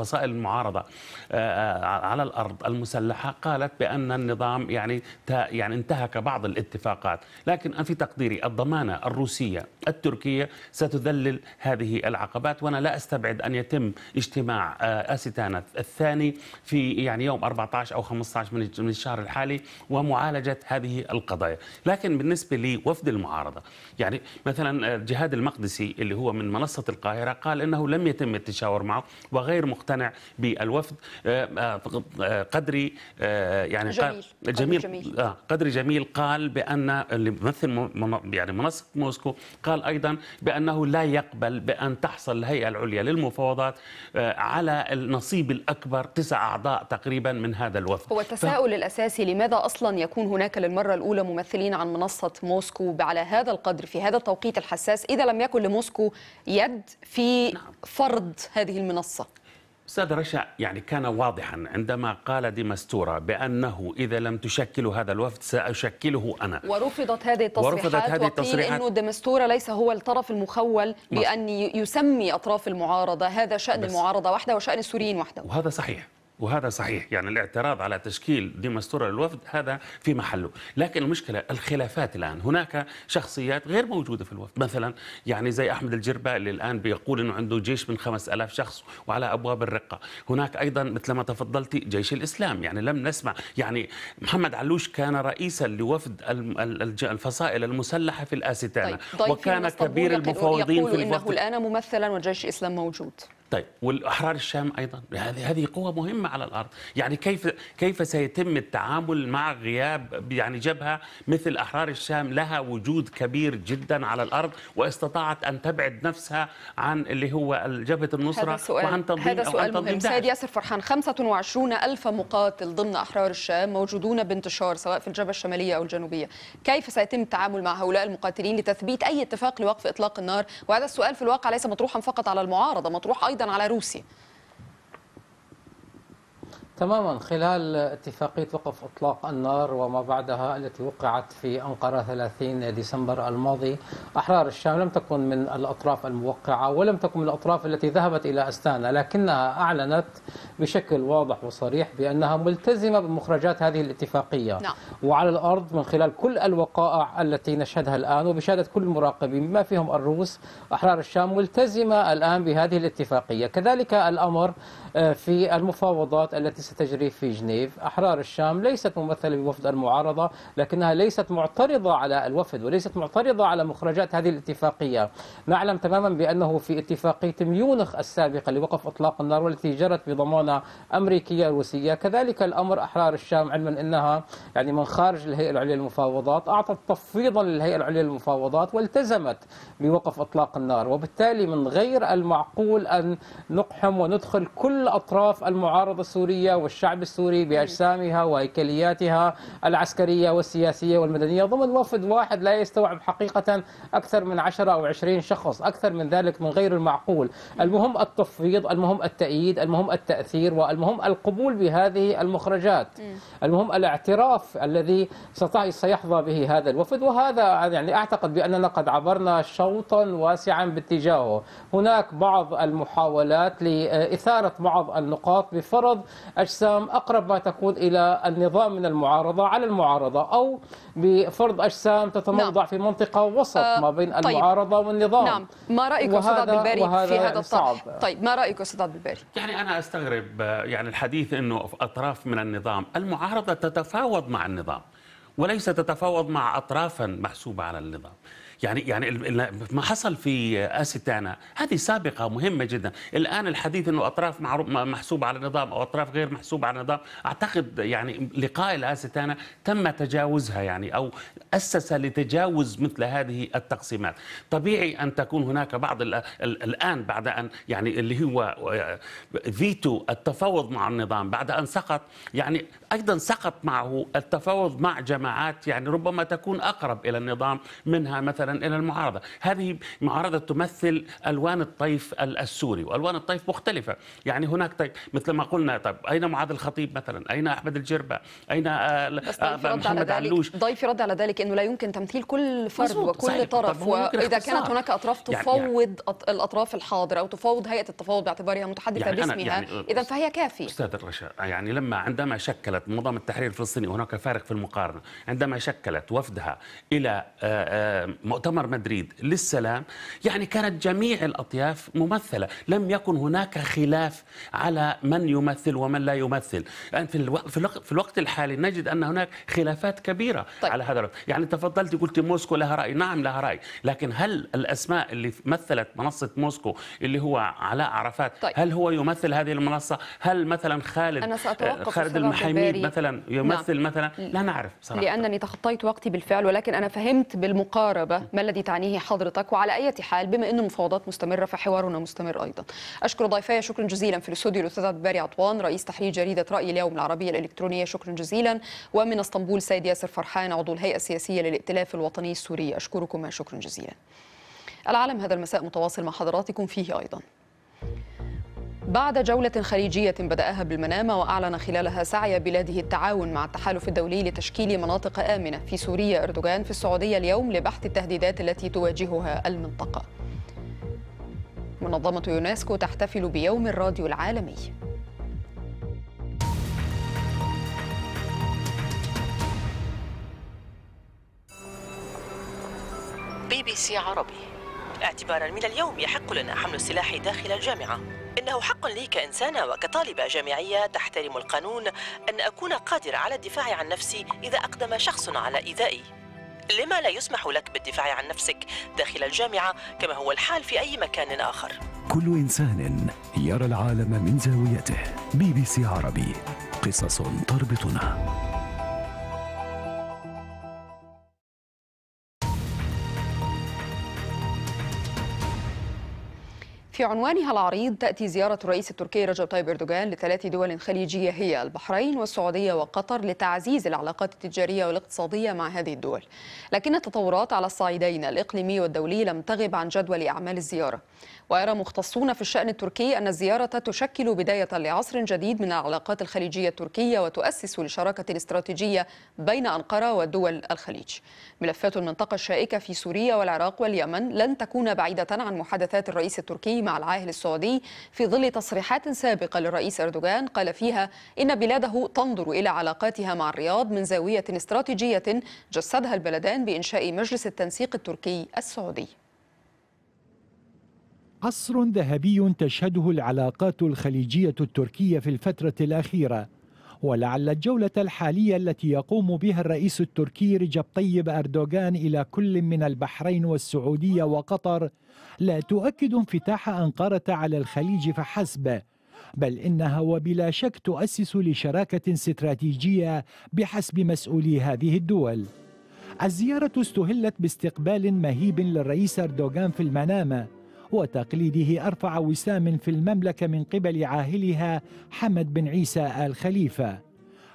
فصائل المعارضه آه، آه، على الارض المسلحه قالت بان النظام يعني يعني انتهك بعض الاتفاقات، لكن في تقديري الضمانه الروسيه التركيه ستذلل هذه العقبات وانا لا استبعد ان يتم اجتماع آه، استانه الثاني في يعني يوم 14 او 15 من الشهر الحالي ومعالجه هذه القضايا، لكن بالنسبه لوفد المعارضه يعني مثلا جهاد المقدسي اللي هو من منصه القاهره قال انه لم يتم التشاور معه وغير مخ مقتنع بالوفد آه، آه، آه، قدري يعني جميل الجميل جميل. قدري جميل قال بان اللي بيمثل يعني منسق موسكو قال ايضا بانه لا يقبل بان تحصل الهيئه العليا للمفاوضات على النصيب الاكبر تسع اعضاء تقريبا من هذا الوفد هو التساؤل ف... الاساسي لماذا اصلا يكون هناك للمره الاولى ممثلين عن منصه موسكو على هذا القدر في هذا التوقيت الحساس اذا لم يكن لموسكو يد في نعم. فرض هذه المنصه أستاذ رشا يعني كان واضحا عندما قال دي مستورة بأنه إذا لم تشكلوا هذا الوفد سأشكله أنا ورفضت هذه التصريحات ورفضت هذه التصريحات أنه دمستورة ليس هو الطرف المخول بأن يسمي أطراف المعارضة هذا شأن المعارضة وحده وشأن السوريين وحده وهذا صحيح وهذا صحيح يعني الاعتراض على تشكيل ديمستورة للوفد هذا في محله لكن المشكلة الخلافات الآن هناك شخصيات غير موجودة في الوفد مثلا يعني زي أحمد الجربة اللي الآن بيقول أنه عنده جيش من 5000 شخص وعلى أبواب الرقة هناك أيضا مثل ما تفضلتي جيش الإسلام يعني لم نسمع يعني محمد علوش كان رئيسا لوفد الفصائل المسلحة في الآستانة طيب. طيب وكان كبير المفوضين في الوفد إنه الآن ممثلا وجيش الإسلام موجود طيب والاحرار الشام ايضا هذه هذه قوه مهمه على الارض يعني كيف كيف سيتم التعامل مع غياب يعني جبهه مثل احرار الشام لها وجود كبير جدا على الارض واستطاعت ان تبعد نفسها عن اللي هو جبهه النصره هذا وعن تنظيم هذا سؤال مهم سيد ياسر فرحان 25 ألف مقاتل ضمن احرار الشام موجودون بانتشار سواء في الجبهه الشماليه او الجنوبيه كيف سيتم التعامل مع هؤلاء المقاتلين لتثبيت اي اتفاق لوقف اطلاق النار وهذا السؤال في الواقع ليس مطروحا فقط على المعارضه مطروح ايضا جدا على روسيا تماما خلال اتفاقية وقف إطلاق النار وما بعدها التي وقعت في أنقرة 30 ديسمبر الماضي أحرار الشام لم تكن من الأطراف الموقعة ولم تكن من الأطراف التي ذهبت إلى أستانا لكنها أعلنت بشكل واضح وصريح بأنها ملتزمة بمخرجات هذه الاتفاقية نعم. وعلى الأرض من خلال كل الوقائع التي نشهدها الآن وبشهادة كل المراقبين بما فيهم الروس أحرار الشام ملتزمة الآن بهذه الاتفاقية كذلك الأمر آه، في المفاوضات التي ستجري في جنيف أحرار الشام ليست ممثلة بوفد المعارضة لكنها ليست معترضة على الوفد وليست معترضة على مخرجات هذه الاتفاقية نعلم تماما بأنه في اتفاقية ميونخ السابقة لوقف إطلاق النار والتي جرت بضمانة أمريكية روسية كذلك الأمر أحرار الشام علما أنها يعني من خارج الهيئة العليا للمفاوضات أعطت تفويضا للهيئة العليا للمفاوضات والتزمت بوقف إطلاق النار وبالتالي من غير المعقول أن نقحم وندخل كل أطراف المعارضة السورية والشعب السوري بأجسامها وهيكلياتها العسكرية والسياسية والمدنية ضمن وفد واحد لا يستوعب حقيقة أكثر من 10 أو 20 شخص أكثر من ذلك من غير المعقول المهم التفويض المهم التأييد المهم التأثير والمهم القبول بهذه المخرجات المهم الاعتراف الذي سيحظى به هذا الوفد وهذا يعني أعتقد بأننا قد عبرنا شوطا واسعا باتجاهه هناك بعض المحاولات لإثارة بعض النقاط بفرض أجسام أجسام أقرب ما تكون إلى النظام من المعارضة على المعارضة أو بفرض أجسام تتموضع نعم. في منطقة وسط آه ما بين طيب. المعارضة والنظام نعم ما رأيك أستاذ بالباري في هذا الصعب طيب ما رأيك أستاذ بالباري؟ يعني أنا أستغرب يعني الحديث أنه أطراف من النظام المعارضة تتفاوض مع النظام وليس تتفاوض مع أطرافا محسوبة على النظام يعني يعني ما حصل في استانا هذه سابقه مهمه جدا الان الحديث انه اطراف محسوبه على النظام او اطراف غير محسوبه على النظام اعتقد يعني لقاء الاستانا تم تجاوزها يعني او اسس لتجاوز مثل هذه التقسيمات طبيعي ان تكون هناك بعض الان بعد ان يعني اللي هو آه، فيتو التفاوض مع النظام بعد ان سقط يعني ايضا سقط معه التفاوض مع جماعات يعني ربما تكون اقرب الى النظام منها مثلا الى المعارضه، هذه معارضه تمثل الوان الطيف السوري والوان الطيف مختلفه، يعني هناك طيب مثل ما قلنا طيب اين معاذ الخطيب مثلا؟ اين احمد الجربه؟ اين آه، آه، محمد علوش؟ ضيفي رد على ذلك انه لا يمكن تمثيل كل فرد وكل صحيح. طرف واذا كانت هناك اطراف تفوض يعني, يعني. الاطراف الحاضره او تفوض هيئه التفاوض باعتبارها متحدثه يعني باسمها يعني اذا فهي كافيه استاذ الرشا يعني لما عندما شكلت منظمه التحرير الفلسطيني وهناك فارق في المقارنه عندما شكلت وفدها الى مؤتمر آه، مؤتمر مدريد للسلام يعني كانت جميع الأطياف ممثلة لم يكن هناك خلاف على من يمثل ومن لا يمثل الآن يعني في, الو... في, الوقت... في الوقت الحالي نجد أن هناك خلافات كبيرة طيب. على هذا الوقت. يعني تفضلت قلت موسكو لها رأي نعم لها رأي لكن هل الأسماء اللي مثلت منصة موسكو اللي هو علاء عرفات طيب. هل هو يمثل هذه المنصة هل مثلا خالد أنا سأتوقف آه، خالد المحيميد مثلا نعم. يمثل نعم. مثلا لا نعرف صراحة لأنني تخطيت وقتي بالفعل ولكن أنا فهمت بالمقاربة ما الذي تعنيه حضرتك وعلى أي حال بما أن المفاوضات مستمرة فحوارنا مستمر أيضا أشكر ضيفي شكرا جزيلا في الاستوديو الأستاذ عبد الباري عطوان رئيس تحرير جريدة رأي اليوم العربية الإلكترونية شكرا جزيلا ومن اسطنبول سيد ياسر فرحان عضو الهيئة السياسية للائتلاف الوطني السوري أشكركما شكرا جزيلا العالم هذا المساء متواصل مع حضراتكم فيه أيضا بعد جولة خليجية بدأها بالمنامة وأعلن خلالها سعي بلاده التعاون مع التحالف الدولي لتشكيل مناطق آمنة في سوريا أردوغان في السعودية اليوم لبحث التهديدات التي تواجهها المنطقة منظمة يونسكو تحتفل بيوم الراديو العالمي بي بي سي عربي اعتبارا من اليوم يحق لنا حمل السلاح داخل الجامعة إنه حق لي كإنسانة وكطالبة جامعية تحترم القانون أن أكون قادرة على الدفاع عن نفسي إذا أقدم شخص على إيذائي لما لا يسمح لك بالدفاع عن نفسك داخل الجامعة كما هو الحال في أي مكان آخر كل إنسان يرى العالم من زاويته بي بي سي عربي قصص تربطنا في عنوانها العريض تأتي زيارة الرئيس التركي رجب طيب أردوغان لثلاث دول خليجية هي البحرين والسعودية وقطر لتعزيز العلاقات التجارية والاقتصادية مع هذه الدول لكن التطورات على الصعيدين الإقليمي والدولي لم تغب عن جدول أعمال الزيارة ويرى مختصون في الشأن التركي أن الزيارة تشكل بداية لعصر جديد من العلاقات الخليجية التركية وتؤسس لشراكة استراتيجية بين أنقرة ودول الخليج ملفات المنطقة الشائكة في سوريا والعراق واليمن لن تكون بعيدة عن محادثات الرئيس التركي مع العاهل السعودي في ظل تصريحات سابقة للرئيس أردوغان قال فيها إن بلاده تنظر إلى علاقاتها مع الرياض من زاوية استراتيجية جسدها البلدان بإنشاء مجلس التنسيق التركي السعودي عصر ذهبي تشهده العلاقات الخليجية التركية في الفترة الأخيرة ولعل الجولة الحالية التي يقوم بها الرئيس التركي رجب طيب أردوغان إلى كل من البحرين والسعودية وقطر لا تؤكد انفتاح أنقرة على الخليج فحسب بل إنها وبلا شك تؤسس لشراكة استراتيجية بحسب مسؤولي هذه الدول الزيارة استهلت باستقبال مهيب للرئيس أردوغان في المنامة وتقليده أرفع وسام في المملكة من قبل عاهلها حمد بن عيسى آل خليفة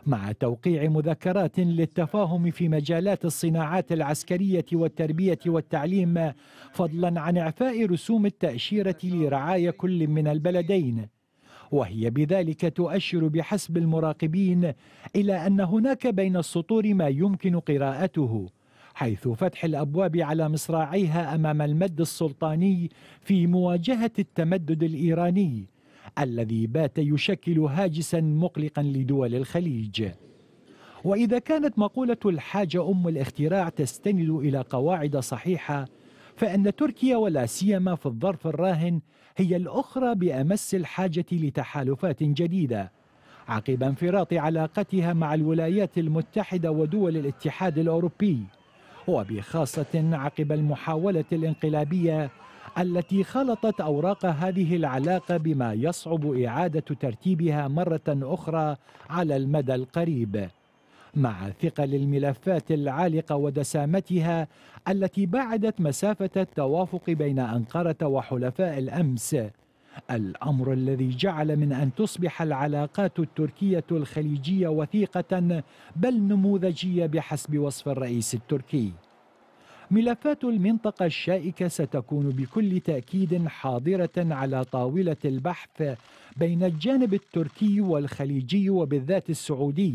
مع توقيع مذكرات للتفاهم في مجالات الصناعات العسكرية والتربية والتعليم فضلا عن إعفاء رسوم التأشيرة لرعاية كل من البلدين وهي بذلك تؤشر بحسب المراقبين إلى أن هناك بين السطور ما يمكن قراءته حيث فتح الأبواب على مصراعيها أمام المد السلطاني في مواجهة التمدد الإيراني الذي بات يشكل هاجسا مقلقا لدول الخليج وإذا كانت مقولة الحاجة أم الاختراع تستند إلى قواعد صحيحة فإن تركيا ولا سيما في الظرف الراهن هي الأخرى بأمس الحاجة لتحالفات جديدة عقب انفراط علاقتها مع الولايات المتحدة ودول الاتحاد الأوروبي وبخاصة عقب المحاولة الانقلابية التي خلطت أوراق هذه العلاقة بما يصعب إعادة ترتيبها مرة أخرى على المدى القريب مع ثقل الملفات العالقة ودسامتها التي بعدت مسافة التوافق بين أنقرة وحلفاء الأمس الامر الذي جعل من ان تصبح العلاقات التركيه الخليجيه وثيقه بل نموذجيه بحسب وصف الرئيس التركي ملفات المنطقة الشائكة ستكون بكل تأكيد حاضرة على طاولة البحث بين الجانب التركي والخليجي وبالذات السعودي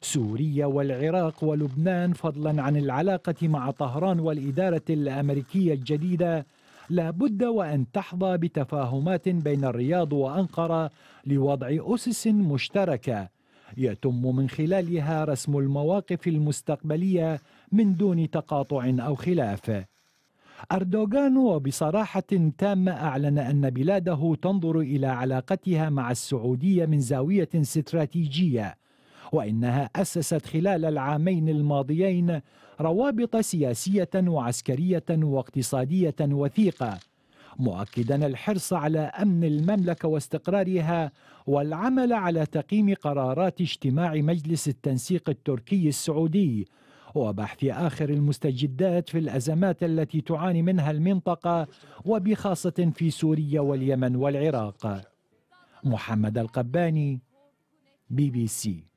سوريا والعراق ولبنان فضلا عن العلاقة مع طهران والإدارة الأمريكية الجديدة لا بد وأن تحظى بتفاهمات بين الرياض وأنقرة لوضع أسس مشتركة يتم من خلالها رسم المواقف المستقبلية من دون تقاطع أو خلاف أردوغان وبصراحة تامة أعلن أن بلاده تنظر إلى علاقتها مع السعودية من زاوية استراتيجية وإنها أسست خلال العامين الماضيين روابط سياسية وعسكرية واقتصادية وثيقة مؤكدا الحرص على أمن المملكة واستقرارها والعمل على تقييم قرارات اجتماع مجلس التنسيق التركي السعودي وبحث آخر المستجدات في الأزمات التي تعاني منها المنطقة وبخاصة في سوريا واليمن والعراق محمد القباني بي بي سي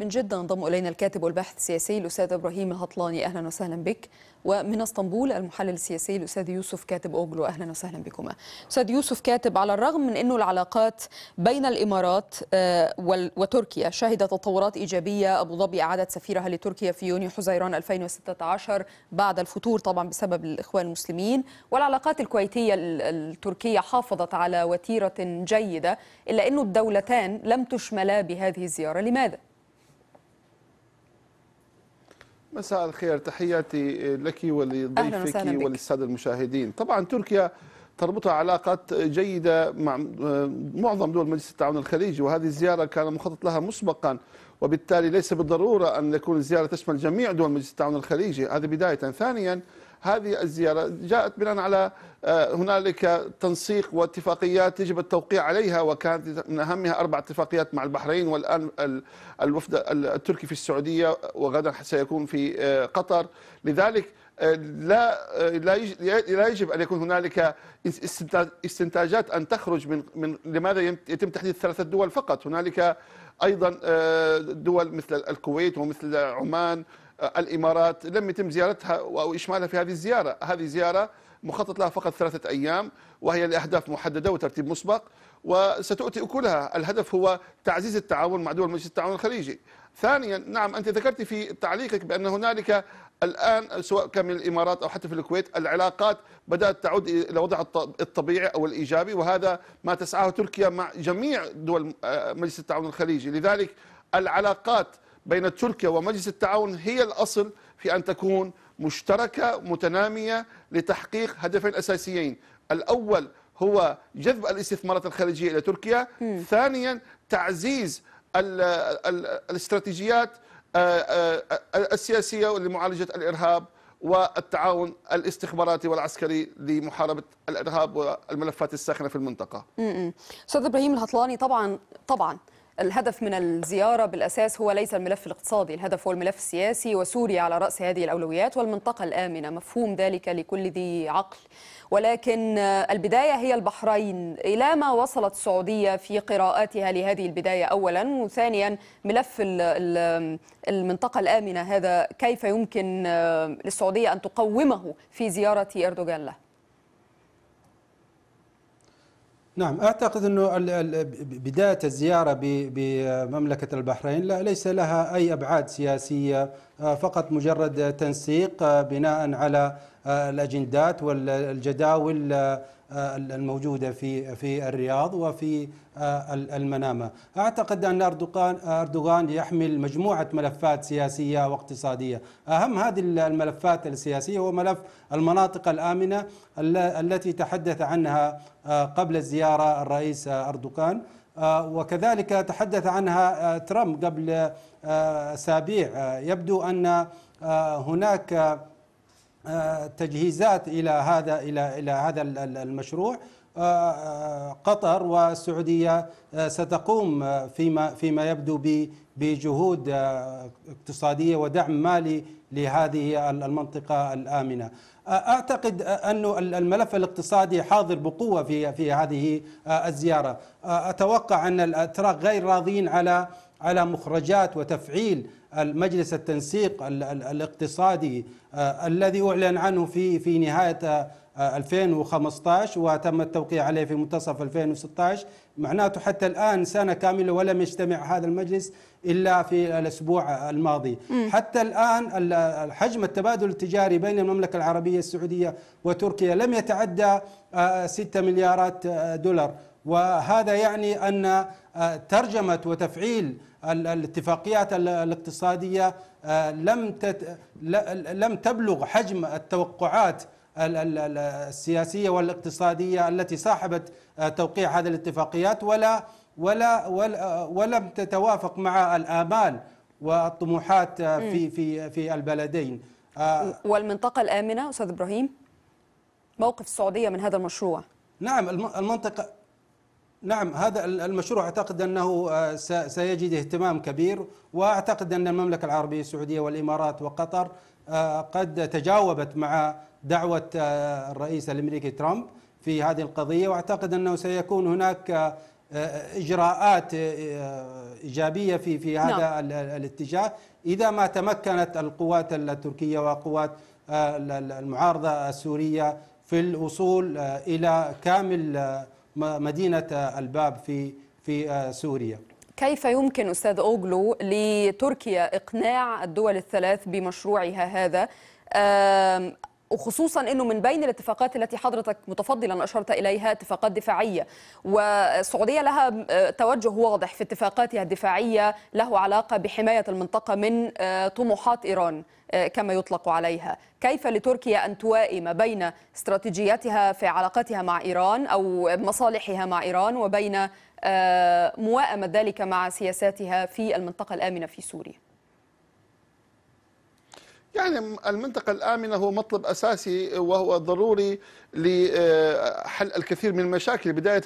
من جدة انضم إلينا الكاتب والباحث السياسي الأستاذ إبراهيم الهطلاني أهلا وسهلا بك ومن اسطنبول المحلل السياسي الأستاذ يوسف كاتب أوغلو أهلا وسهلا بكما أستاذ يوسف كاتب على الرغم من أنه العلاقات بين الإمارات آه، وتركيا شهدت تطورات إيجابية أبو ظبي أعادت سفيرها لتركيا في يونيو حزيران 2016 بعد الفتور طبعا بسبب الإخوان المسلمين والعلاقات الكويتية التركية حافظت على وتيرة جيدة إلا أنه الدولتان لم تشملا بهذه الزيارة لماذا؟ مساء الخير تحياتي لك ولضيفك وللساده المشاهدين طبعا تركيا تربطها علاقات جيدة مع معظم دول مجلس التعاون الخليجي وهذه الزيارة كان مخطط لها مسبقا وبالتالي ليس بالضرورة أن يكون الزيارة تشمل جميع دول مجلس التعاون الخليجي هذا بداية ثانيا هذه الزيارة جاءت بناء على آه، هنالك تنسيق واتفاقيات يجب التوقيع عليها وكانت من أهمها أربع اتفاقيات مع البحرين والآن الوفد التركي في السعودية وغدا سيكون في آه، قطر لذلك آه، لا لا يجب ان يكون هنالك استنتاجات ان تخرج من من لماذا يتم تحديد ثلاثه دول فقط هنالك ايضا دول مثل الكويت ومثل عمان الإمارات لم يتم زيارتها أو إشمالها في هذه الزيارة هذه زيارة مخطط لها فقط ثلاثة أيام وهي لأهداف محددة وترتيب مسبق وستؤتي أكلها الهدف هو تعزيز التعاون مع دول مجلس التعاون الخليجي ثانيا نعم أنت ذكرت في تعليقك بأن هنالك الآن سواء كان من الإمارات أو حتى في الكويت العلاقات بدأت تعود إلى وضع الطبيعي أو الإيجابي وهذا ما تسعاه تركيا مع جميع دول آه، مجلس التعاون الخليجي لذلك العلاقات بين تركيا ومجلس التعاون هي الأصل في أن تكون مشتركة متنامية لتحقيق هدفين أساسيين الأول هو جذب الاستثمارات الخارجية إلى تركيا م. ثانيا تعزيز الـ الـ الاستراتيجيات آه، آه، آه، السياسية لمعالجة الإرهاب والتعاون الاستخباراتي والعسكري لمحاربة الإرهاب والملفات الساخنة في المنطقة م -م. أستاذ إبراهيم الهطلاني طبعا طبعا الهدف من الزيارة بالأساس هو ليس الملف الاقتصادي الهدف هو الملف السياسي وسوريا على رأس هذه الأولويات والمنطقة الآمنة مفهوم ذلك لكل ذي عقل ولكن آه، البداية هي البحرين إلى ما وصلت السعودية في قراءاتها لهذه البداية أولا وثانيا ملف المنطقة الآمنة هذا كيف يمكن آه، للسعودية أن تقومه في زيارة أردوغان له نعم أعتقد أنه بداية الزيارة بمملكة البحرين لا ليس لها أي أبعاد سياسية آه، فقط مجرد تنسيق آه، بناء على آه، الأجندات والجداول آه، الموجودة في في الرياض وفي آه، المنامة أعتقد أن أردوغان يحمل مجموعة ملفات سياسية واقتصادية أهم هذه الملفات السياسية هو ملف المناطق الآمنة التي تحدث عنها آه، قبل الزيارة الرئيس أردوغان وكذلك تحدث عنها ترامب قبل أسابيع يبدو أن هناك آه، تجهيزات الى هذا الى الى هذا المشروع آه، آه، قطر والسعوديه ستقوم فيما فيما يبدو بجهود اقتصاديه ودعم مالي لهذه المنطقه الامنه. اعتقد أن الملف الاقتصادي حاضر بقوه في في هذه الزياره. اتوقع ان الاتراك غير راضين على على مخرجات وتفعيل المجلس التنسيق الاقتصادي آه، الذي اعلن عنه في في نهايه 2015 آه، وتم التوقيع عليه في منتصف 2016 معناته حتى الآن سنة كاملة ولم يجتمع هذا المجلس إلا في الأسبوع الماضي م. حتى الآن حجم التبادل التجاري بين المملكة العربية السعودية وتركيا لم يتعدى 6 آه، مليارات دولار وهذا يعني ان آه، ترجمه وتفعيل الاتفاقيات الاقتصاديه آه، لم لم تبلغ حجم التوقعات السياسيه والاقتصاديه التي صاحبت آه، توقيع هذه الاتفاقيات ولا ولا, ولا ولم تتوافق مع الامال والطموحات في في في البلدين والمنطقه الامنه استاذ ابراهيم موقف السعوديه من هذا المشروع نعم المنطقه نعم هذا المشروع اعتقد انه آه، سيجد اهتمام كبير واعتقد ان المملكه العربيه السعوديه والامارات وقطر آه، قد تجاوبت مع دعوه آه، الرئيس الامريكي ترامب في هذه القضيه واعتقد انه سيكون هناك اجراءات ايجابيه في في هذا نعم. الاتجاه اذا ما تمكنت القوات التركيه وقوات المعارضه السوريه في الوصول الى كامل مدينة الباب في في آه، سوريا كيف يمكن أستاذ أوغلو لتركيا إقناع الدول الثلاث بمشروعها هذا وخصوصا انه من بين الاتفاقات التي حضرتك متفضلا اشرت اليها اتفاقات دفاعيه والسعوديه لها توجه واضح في اتفاقاتها الدفاعيه له علاقه بحمايه المنطقه من آه، طموحات ايران آه، كما يطلق عليها كيف لتركيا ان توائم بين استراتيجيتها في علاقتها مع ايران او مصالحها مع ايران وبين آه، موائمه ذلك مع سياساتها في المنطقه الامنه في سوريا يعني المنطقة الآمنة هو مطلب أساسي وهو ضروري لحل الكثير من المشاكل بداية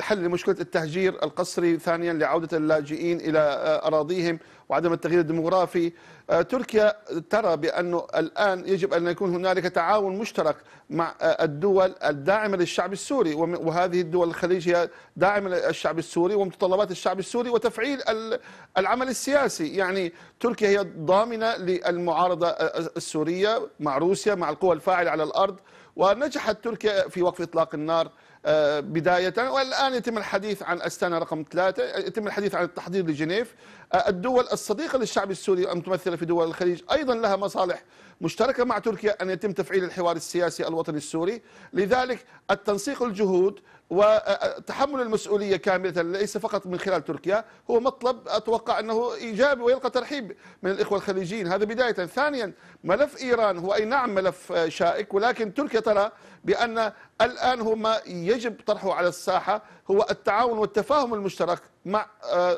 حل مشكلة التهجير القسري ثانيا لعودة اللاجئين إلى أراضيهم وعدم التغيير الديموغرافي آه، تركيا ترى بأنه الآن يجب أن يكون هنالك تعاون مشترك مع آه، الدول الداعمة للشعب السوري وهذه الدول الخليج هي داعمة للشعب السوري ومتطلبات الشعب السوري وتفعيل العمل السياسي يعني تركيا هي ضامنة للمعارضة آه، السورية مع روسيا مع القوى الفاعلة على الأرض ونجحت تركيا في وقف إطلاق النار بداية والآن يتم الحديث عن أستانا رقم ثلاثة يتم الحديث عن التحضير لجنيف الدول الصديقة للشعب السوري المتمثلة في دول الخليج أيضا لها مصالح مشتركة مع تركيا أن يتم تفعيل الحوار السياسي الوطني السوري لذلك التنسيق الجهود وتحمل المسؤولية كاملة ليس فقط من خلال تركيا هو مطلب أتوقع أنه إيجابي ويلقى ترحيب من الإخوة الخليجيين هذا بداية ثانيا ملف إيران هو أي نعم ملف شائك ولكن تركيا ترى بأن الآن هو ما يجب طرحه على الساحة هو التعاون والتفاهم المشترك مع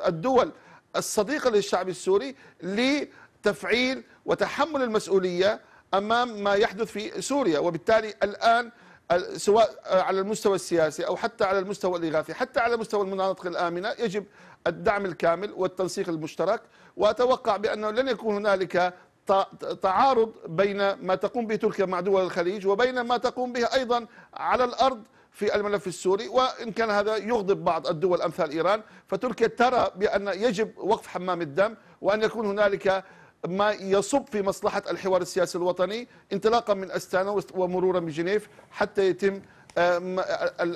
الدول الصديقة للشعب السوري لتفعيل وتحمل المسؤولية أمام ما يحدث في سوريا وبالتالي الآن سواء على المستوى السياسي أو حتى على المستوى الإغاثي حتى على مستوى المناطق الآمنة يجب الدعم الكامل والتنسيق المشترك وأتوقع بأنه لن يكون هنالك تعارض بين ما تقوم به تركيا مع دول الخليج وبين ما تقوم به أيضا على الأرض في الملف السوري وإن كان هذا يغضب بعض الدول أمثال إيران فتركيا ترى بأن يجب وقف حمام الدم وأن يكون هنالك ما يصب في مصلحة الحوار السياسي الوطني انطلاقا من أستانا ومرورا بجنيف حتى يتم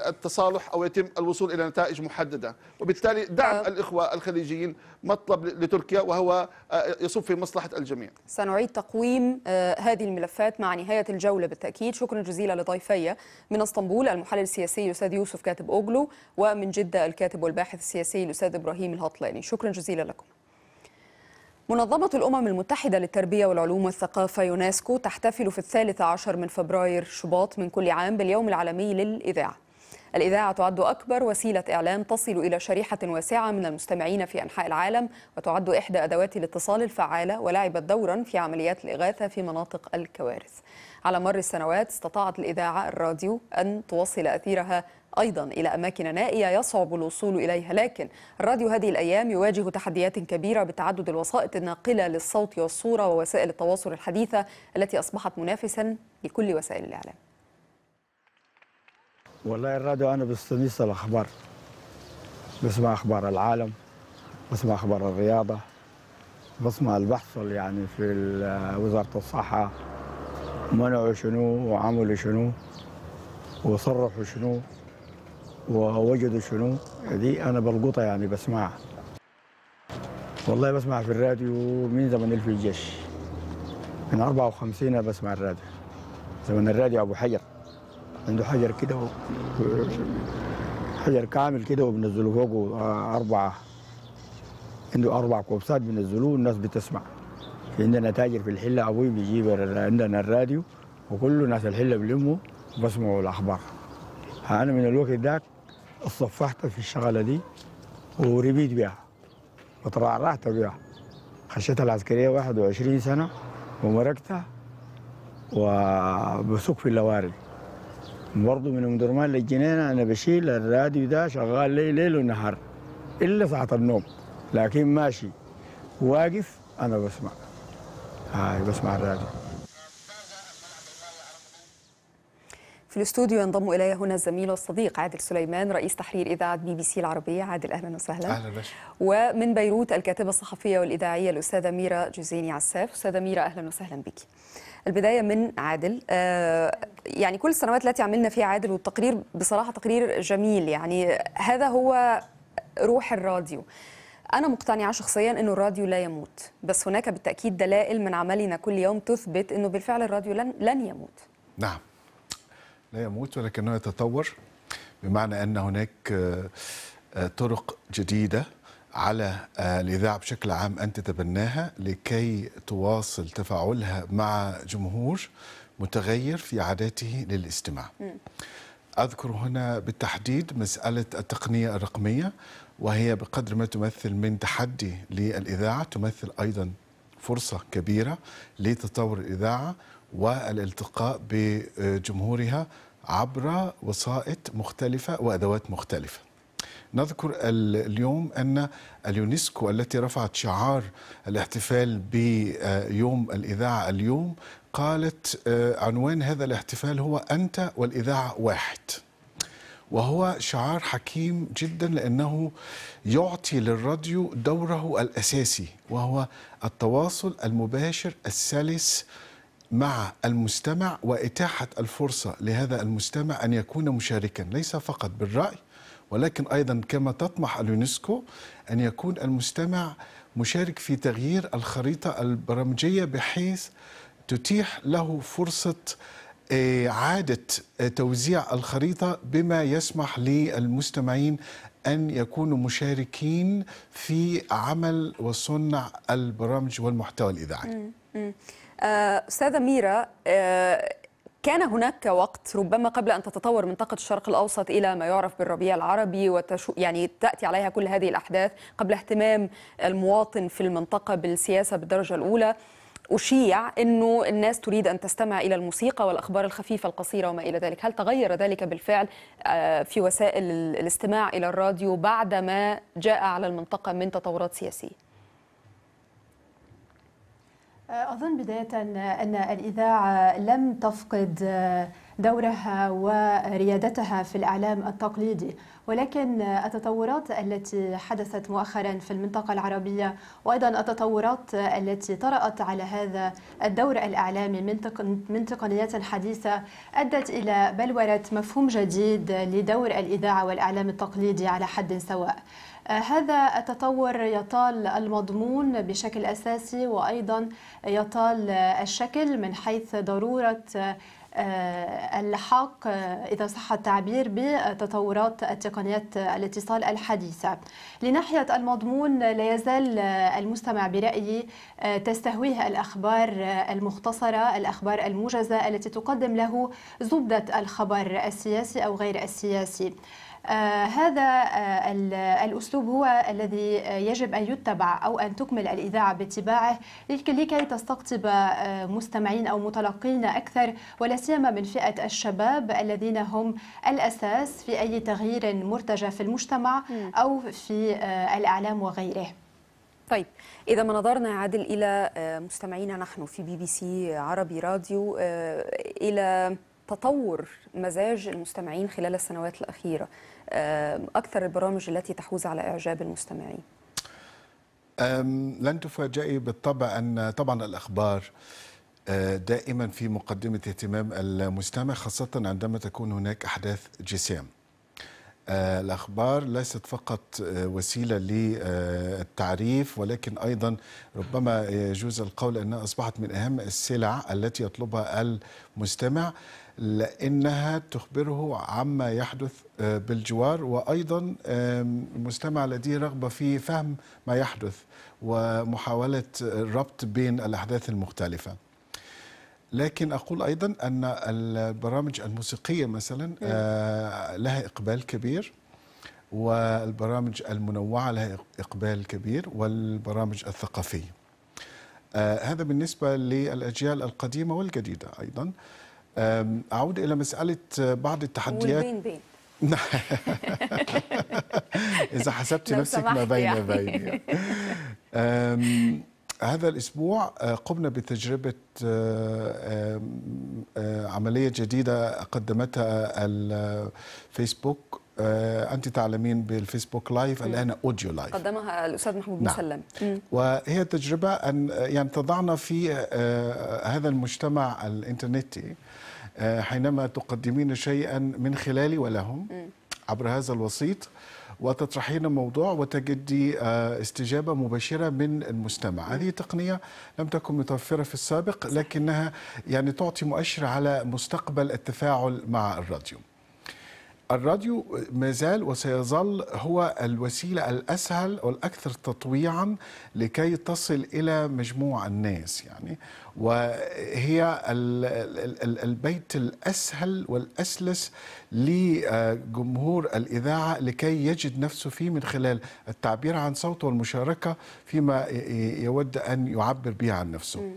التصالح او يتم الوصول الى نتائج محدده، وبالتالي دعم أه الاخوه الخليجيين مطلب لتركيا وهو يصب في مصلحه الجميع. سنعيد تقويم هذه الملفات مع نهايه الجوله بالتاكيد، شكرا جزيلا لضيفي من اسطنبول المحلل السياسي الاستاذ يوسف كاتب اوغلو ومن جده الكاتب والباحث السياسي الاستاذ ابراهيم الهطلاني، شكرا جزيلا لكم. منظمة الأمم المتحدة للتربية والعلوم والثقافة يونسكو تحتفل في الثالث عشر من فبراير شباط من كل عام باليوم العالمي للإذاعة الإذاعة تعد أكبر وسيلة إعلام تصل إلى شريحة واسعة من المستمعين في أنحاء العالم وتعد إحدى أدوات الاتصال الفعالة ولعبت دورا في عمليات الإغاثة في مناطق الكوارث على مر السنوات استطاعت الإذاعة الراديو أن توصل أثيرها أيضا إلى أماكن نائية يصعب الوصول إليها لكن الراديو هذه الأيام يواجه تحديات كبيرة بتعدد الوسائط الناقلة للصوت والصورة ووسائل التواصل الحديثة التي أصبحت منافسا لكل وسائل الإعلام والله الراديو أنا بستنيس الأخبار بسمع أخبار العالم بسمع أخبار الرياضة بسمع البحث يعني في وزارة الصحة منعوا شنو وعملوا شنو وصرحوا شنو ووجدوا شنو دي انا بلقطها يعني بسمعها والله بسمع في الراديو من زمن في الجيش من 54 انا بسمع الراديو زمن الراديو ابو حجر عنده حجر كده و... حجر كامل كده وبنزلوا فوقه آه، اربعه عنده اربع كوبسات بنزلوه الناس بتسمع في عندنا تاجر في الحله ابوي بيجيب عندنا الراديو وكل ناس الحله بلموا بسمعوا الاخبار انا من الوقت ذاك اتصفحت في الشغله دي وربيت بها وترعرعت بها خشيت العسكريه 21 سنه ومرقتها وبسوق في اللوارد برضه من ام درمان للجنينه انا بشيل الراديو ده شغال لي ليل ونهار الا ساعه النوم لكن ماشي واقف انا بسمع هاي بسمع الراديو في الاستوديو ينضم الي هنا الزميل والصديق عادل سليمان رئيس تحرير اذاعه بي بي سي العربيه عادل اهلا وسهلا اهلا بك ومن بيروت الكاتبه الصحفيه والاذاعيه الاستاذه ميرا جوزيني عساف استاذه ميرا اهلا وسهلا بك البدايه من عادل آه، يعني كل السنوات التي عملنا فيها عادل والتقرير بصراحه تقرير جميل يعني هذا هو روح الراديو أنا مقتنعة شخصيا أنه الراديو لا يموت بس هناك بالتأكيد دلائل من عملنا كل يوم تثبت أنه بالفعل الراديو لن, لن يموت نعم لا يموت ولكنه يتطور بمعنى أن هناك آه، آه، طرق جديدة على آه، الإذاعة بشكل عام أن تتبناها لكي تواصل تفاعلها مع جمهور متغير في عاداته للاستماع م. أذكر هنا بالتحديد مسألة التقنية الرقمية وهي بقدر ما تمثل من تحدي للإذاعة تمثل أيضا فرصة كبيرة لتطور الإذاعة والالتقاء بجمهورها عبر وسائط مختلفة وأدوات مختلفة نذكر اليوم أن اليونسكو التي رفعت شعار الاحتفال بيوم الإذاعة اليوم قالت آه، عنوان هذا الاحتفال هو أنت والإذاعة واحد وهو شعار حكيم جدا لأنه يعطي للراديو دوره الأساسي وهو التواصل المباشر السلس مع المستمع وإتاحة الفرصة لهذا المستمع أن يكون مشاركا ليس فقط بالرأي ولكن أيضا كما تطمح اليونسكو أن يكون المستمع مشارك في تغيير الخريطة البرمجية بحيث تتيح له فرصة إعادة توزيع الخريطة بما يسمح للمستمعين أن يكونوا مشاركين في عمل وصنع البرامج والمحتوى الإذاعي آه، أستاذة ميرا آه، كان هناك وقت ربما قبل أن تتطور منطقة الشرق الأوسط إلى ما يعرف بالربيع العربي وتشو يعني تأتي عليها كل هذه الأحداث قبل اهتمام المواطن في المنطقة بالسياسة بالدرجة الأولى أشيع أنه الناس تريد أن تستمع إلى الموسيقى والأخبار الخفيفة القصيرة وما إلى ذلك هل تغير ذلك بالفعل آه، في وسائل الاستماع إلى الراديو بعدما جاء على المنطقة من تطورات سياسية؟ آه، أظن بداية أن الإذاعة لم تفقد آه، دورها وريادتها في الإعلام التقليدي ولكن التطورات التي حدثت مؤخرا في المنطقة العربية وأيضا التطورات التي طرأت على هذا الدور الإعلامي من تقنيات حديثة أدت إلى بلورة مفهوم جديد لدور الإذاعة والإعلام التقليدي على حد سواء آه، هذا التطور يطال المضمون بشكل اساسي وايضا يطال الشكل من حيث ضروره آه، اللحاق آه، إذا صح التعبير بتطورات التقنيات الاتصال الحديثة لناحية المضمون لا يزال آه، المستمع برأيي تستهويه الأخبار المختصرة الأخبار الموجزة التي تقدم له زبدة الخبر السياسي أو غير السياسي آه، هذا آه، الأسلوب هو الذي يجب أن يتبع أو أن تكمل الإذاعة باتباعه لكي تستقطب آه، مستمعين أو متلقين أكثر ولا سيما من فئة الشباب الذين هم الأساس في أي تغيير مرتجى في المجتمع أو في الإعلام وغيره طيب إذا ما نظرنا عادل إلى مستمعينا نحن في بي بي سي عربي راديو إلى تطور مزاج المستمعين خلال السنوات الأخيرة آه، اكثر البرامج التي تحوز على اعجاب المستمعين لن تفاجئي بالطبع ان طبعا الاخبار آه، دائما في مقدمه اهتمام المستمع خاصه عندما تكون هناك احداث جسام آه، الأخبار ليست فقط وسيلة للتعريف ولكن أيضا ربما يجوز القول أنها أصبحت من أهم السلع التي يطلبها المستمع لأنها تخبره عما يحدث آه، بالجوار وأيضا المستمع لديه رغبة في فهم ما يحدث ومحاولة الربط بين الأحداث المختلفة لكن أقول أيضا أن البرامج الموسيقية مثلا آه، لها إقبال كبير والبرامج المنوعة لها إقبال كبير والبرامج الثقافية آه هذا بالنسبة للأجيال القديمة والجديدة أيضا أعود إلى مسألة بعض التحديات والبين بين إذا حسبت نفسك ما بين بين يعني. يعني. هذا الأسبوع آه، قمنا بتجربة آه، آه، عملية جديدة قدمتها الفيسبوك انت تعلمين بالفيسبوك لايف الان اوديو لايف قدمها الاستاذ محمود نعم. مسلم مم. وهي تجربه ان يعني تضعنا في هذا المجتمع الانترنتي آه، حينما تقدمين شيئا من خلالي ولهم عبر هذا الوسيط وتطرحين موضوع وتجدي آه، استجابة مباشرة من المستمع هذه تقنية لم تكن متوفرة في السابق لكنها يعني تعطي مؤشر على مستقبل التفاعل مع الراديو الراديو ما زال وسيظل هو الوسيله الاسهل والاكثر تطويعا لكي تصل الى مجموع الناس يعني وهي البيت الاسهل والاسلس لجمهور الاذاعه لكي يجد نفسه فيه من خلال التعبير عن صوته والمشاركه فيما يود ان يعبر به عن نفسه.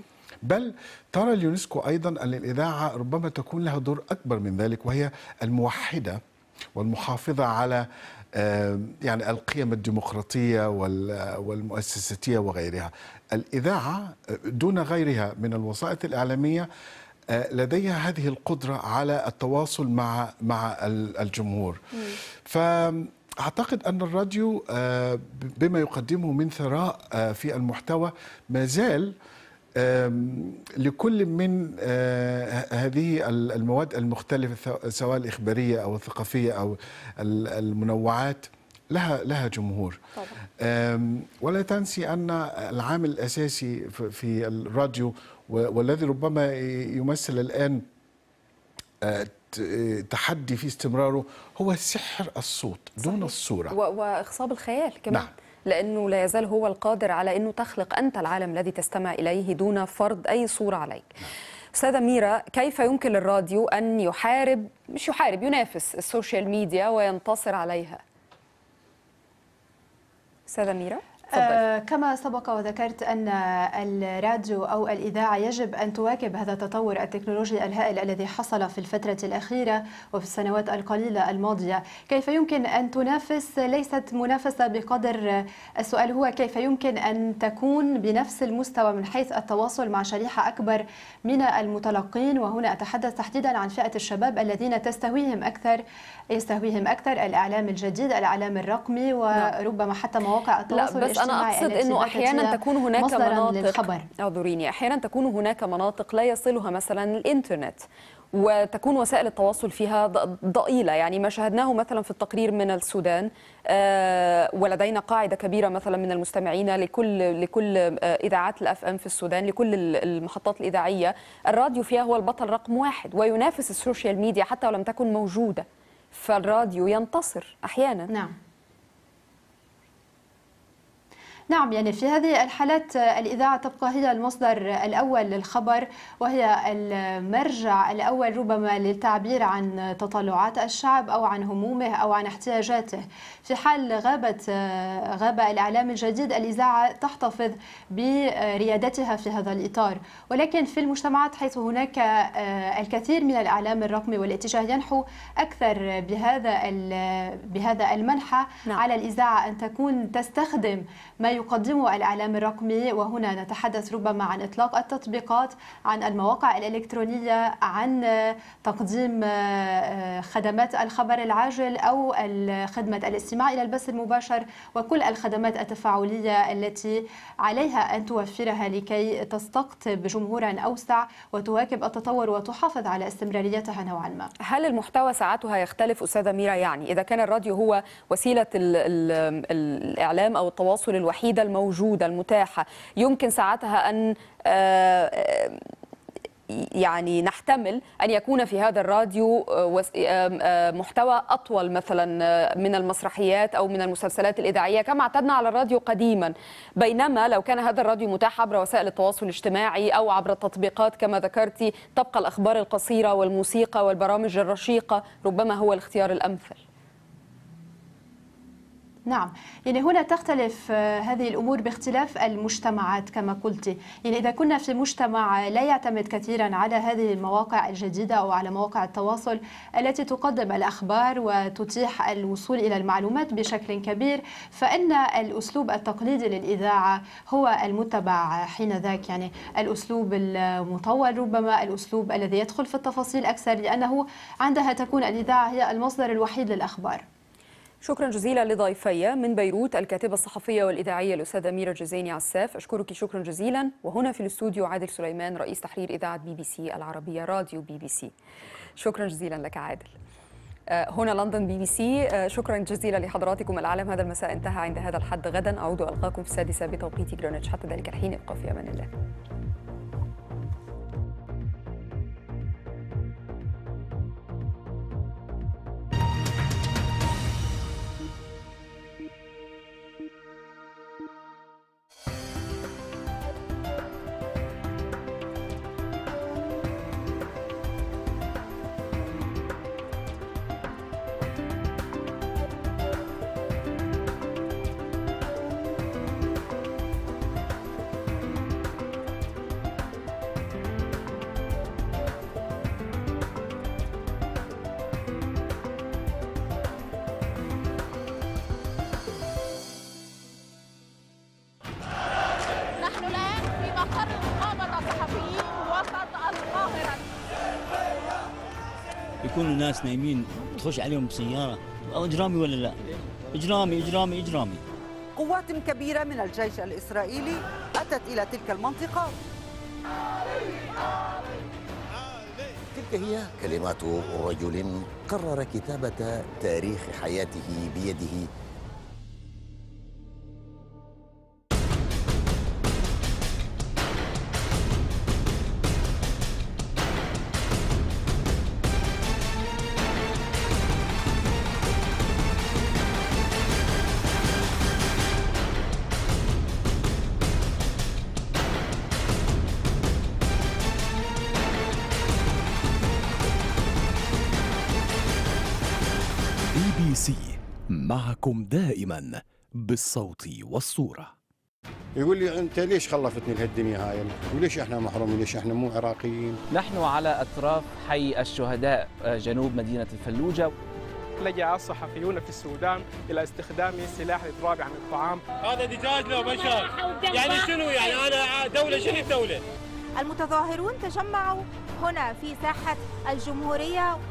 بل ترى اليونسكو ايضا ان الاذاعه ربما تكون لها دور اكبر من ذلك وهي الموحده والمحافظة على يعني القيم الديمقراطية والمؤسساتية وغيرها الإذاعة دون غيرها من الوسائط الإعلامية آه، لديها هذه القدرة على التواصل مع مع الجمهور فأعتقد أن الراديو آه، بما يقدمه من ثراء آه، في المحتوى ما زال لكل من آه، هذه المواد المختلفة سواء الإخبارية أو الثقافية أو المنوعات لها لها جمهور طبعا. ولا تنسي أن العامل الأساسي في الراديو والذي ربما يمثل الآن آه، تحدي في استمراره هو سحر الصوت دون صحيح. الصورة وإخصاب الخيال كمان نعم. لأنه لا يزال هو القادر على أنه تخلق أنت العالم الذي تستمع إليه دون فرض أي صورة عليك أستاذة ميرا كيف يمكن للراديو أن يحارب مش يحارب ينافس السوشيال ميديا وينتصر عليها أستاذة ميرا آه كما سبق وذكرت أن الراديو أو الإذاعة يجب أن تواكب هذا التطور التكنولوجي الهائل الذي حصل في الفترة الأخيرة وفي السنوات القليلة الماضية كيف يمكن أن تنافس ليست منافسة بقدر السؤال هو كيف يمكن أن تكون بنفس المستوى من حيث التواصل مع شريحة أكبر من المتلقين وهنا أتحدث تحديدا عن فئة الشباب الذين تستهويهم أكثر يستهويهم أكثر الإعلام الجديد الإعلام الرقمي نعم. وربما حتى مواقع التواصل لا بس انا اقصد انه احيانا تكون هناك مناطق للخبر. اعذريني يعني احيانا تكون هناك مناطق لا يصلها مثلا الانترنت وتكون وسائل التواصل فيها ضئيلة يعني ما شاهدناه مثلا في التقرير من السودان آه، ولدينا قاعدة كبيرة مثلا من المستمعين لكل لكل آه، إذاعات الأف أم في السودان لكل المحطات الإذاعية الراديو فيها هو البطل رقم واحد وينافس السوشيال ميديا حتى ولم تكن موجودة فالراديو ينتصر أحيانا نعم نعم يعني في هذه الحالات آه، الإذاعة تبقى هي المصدر الأول للخبر وهي المرجع الأول ربما للتعبير عن تطلعات الشعب أو عن همومه أو عن احتياجاته في حال غابت آه، غاب الإعلام الجديد الإذاعة تحتفظ بريادتها في هذا الإطار ولكن في المجتمعات حيث هناك آه، الكثير من الإعلام الرقمي والاتجاه ينحو أكثر بهذا بهذا المنحى نعم. على الإذاعة أن تكون تستخدم ما يقدمه الإعلام الرقمي وهنا نتحدث ربما عن إطلاق التطبيقات عن المواقع الإلكترونية عن تقديم آه، خدمات الخبر العاجل أو خدمة الاستماع إلى البث المباشر وكل الخدمات التفاعلية التي عليها أن توفرها لكي تستقطب جمهورا أوسع وتواكب التطور وتحافظ على استمراريتها نوعا ما هل المحتوى ساعتها يختلف أستاذة ميرا يعني إذا كان الراديو هو وسيلة الإعلام أو التواصل الوحيد الوحيده الموجوده المتاحه يمكن ساعتها ان آه، آه، يعني نحتمل أن يكون في هذا الراديو آه، محتوى أطول مثلا من المسرحيات أو من المسلسلات الإذاعية كما اعتدنا على الراديو قديما بينما لو كان هذا الراديو متاح عبر وسائل التواصل الاجتماعي أو عبر التطبيقات كما ذكرتي تبقى الأخبار القصيرة والموسيقى والبرامج الرشيقة ربما هو الاختيار الأمثل نعم يعني هنا تختلف آه، هذه الأمور باختلاف المجتمعات كما قلت يعني إذا كنا في مجتمع لا يعتمد كثيرا على هذه المواقع الجديدة أو على مواقع التواصل التي تقدم الأخبار وتتيح الوصول إلى المعلومات بشكل كبير فإن الأسلوب التقليدي للإذاعة هو المتبع حينذاك يعني الأسلوب المطور ربما الأسلوب الذي يدخل في التفاصيل أكثر لأنه عندها تكون الإذاعة هي المصدر الوحيد للأخبار شكرا جزيلا لضيفي من بيروت الكاتبة الصحفية والإذاعية الأستاذة ميرا جزيني عساف أشكرك شكرا جزيلا وهنا في الاستوديو عادل سليمان رئيس تحرير إذاعة بي بي سي العربية راديو بي بي سي شكرا جزيلا لك عادل آه، هنا لندن بي بي سي آه، شكرا جزيلا لحضراتكم العالم هذا المساء انتهى عند هذا الحد غدا أعود ألقاكم في السادسة بتوقيت جرينتش حتى ذلك الحين ابقوا في أمان الله مقر مقاومة الصحفيين وسط القاهرة يكونوا الناس نايمين تخش عليهم بسيارة أو إجرامي ولا لا إجرامي إجرامي إجرامي قوات كبيرة من الجيش الإسرائيلي أتت إلى تلك المنطقة تلك هي كلمات رجل قرر كتابة تاريخ حياته بيده تماما بالصوت والصوره يقول لي انت ليش خلفتني لهالدنيا هاي؟ وليش احنا محرومين؟ ليش احنا مو عراقيين؟ نحن على اطراف حي الشهداء آه، جنوب مدينه الفلوجه لجأ الصحفيون في السودان إلى استخدام سلاح الإضراب عن الطعام هذا دجاج لو بشر يعني شنو يعني أنا دولة شنو دولة المتظاهرون تجمعوا هنا في ساحة الجمهورية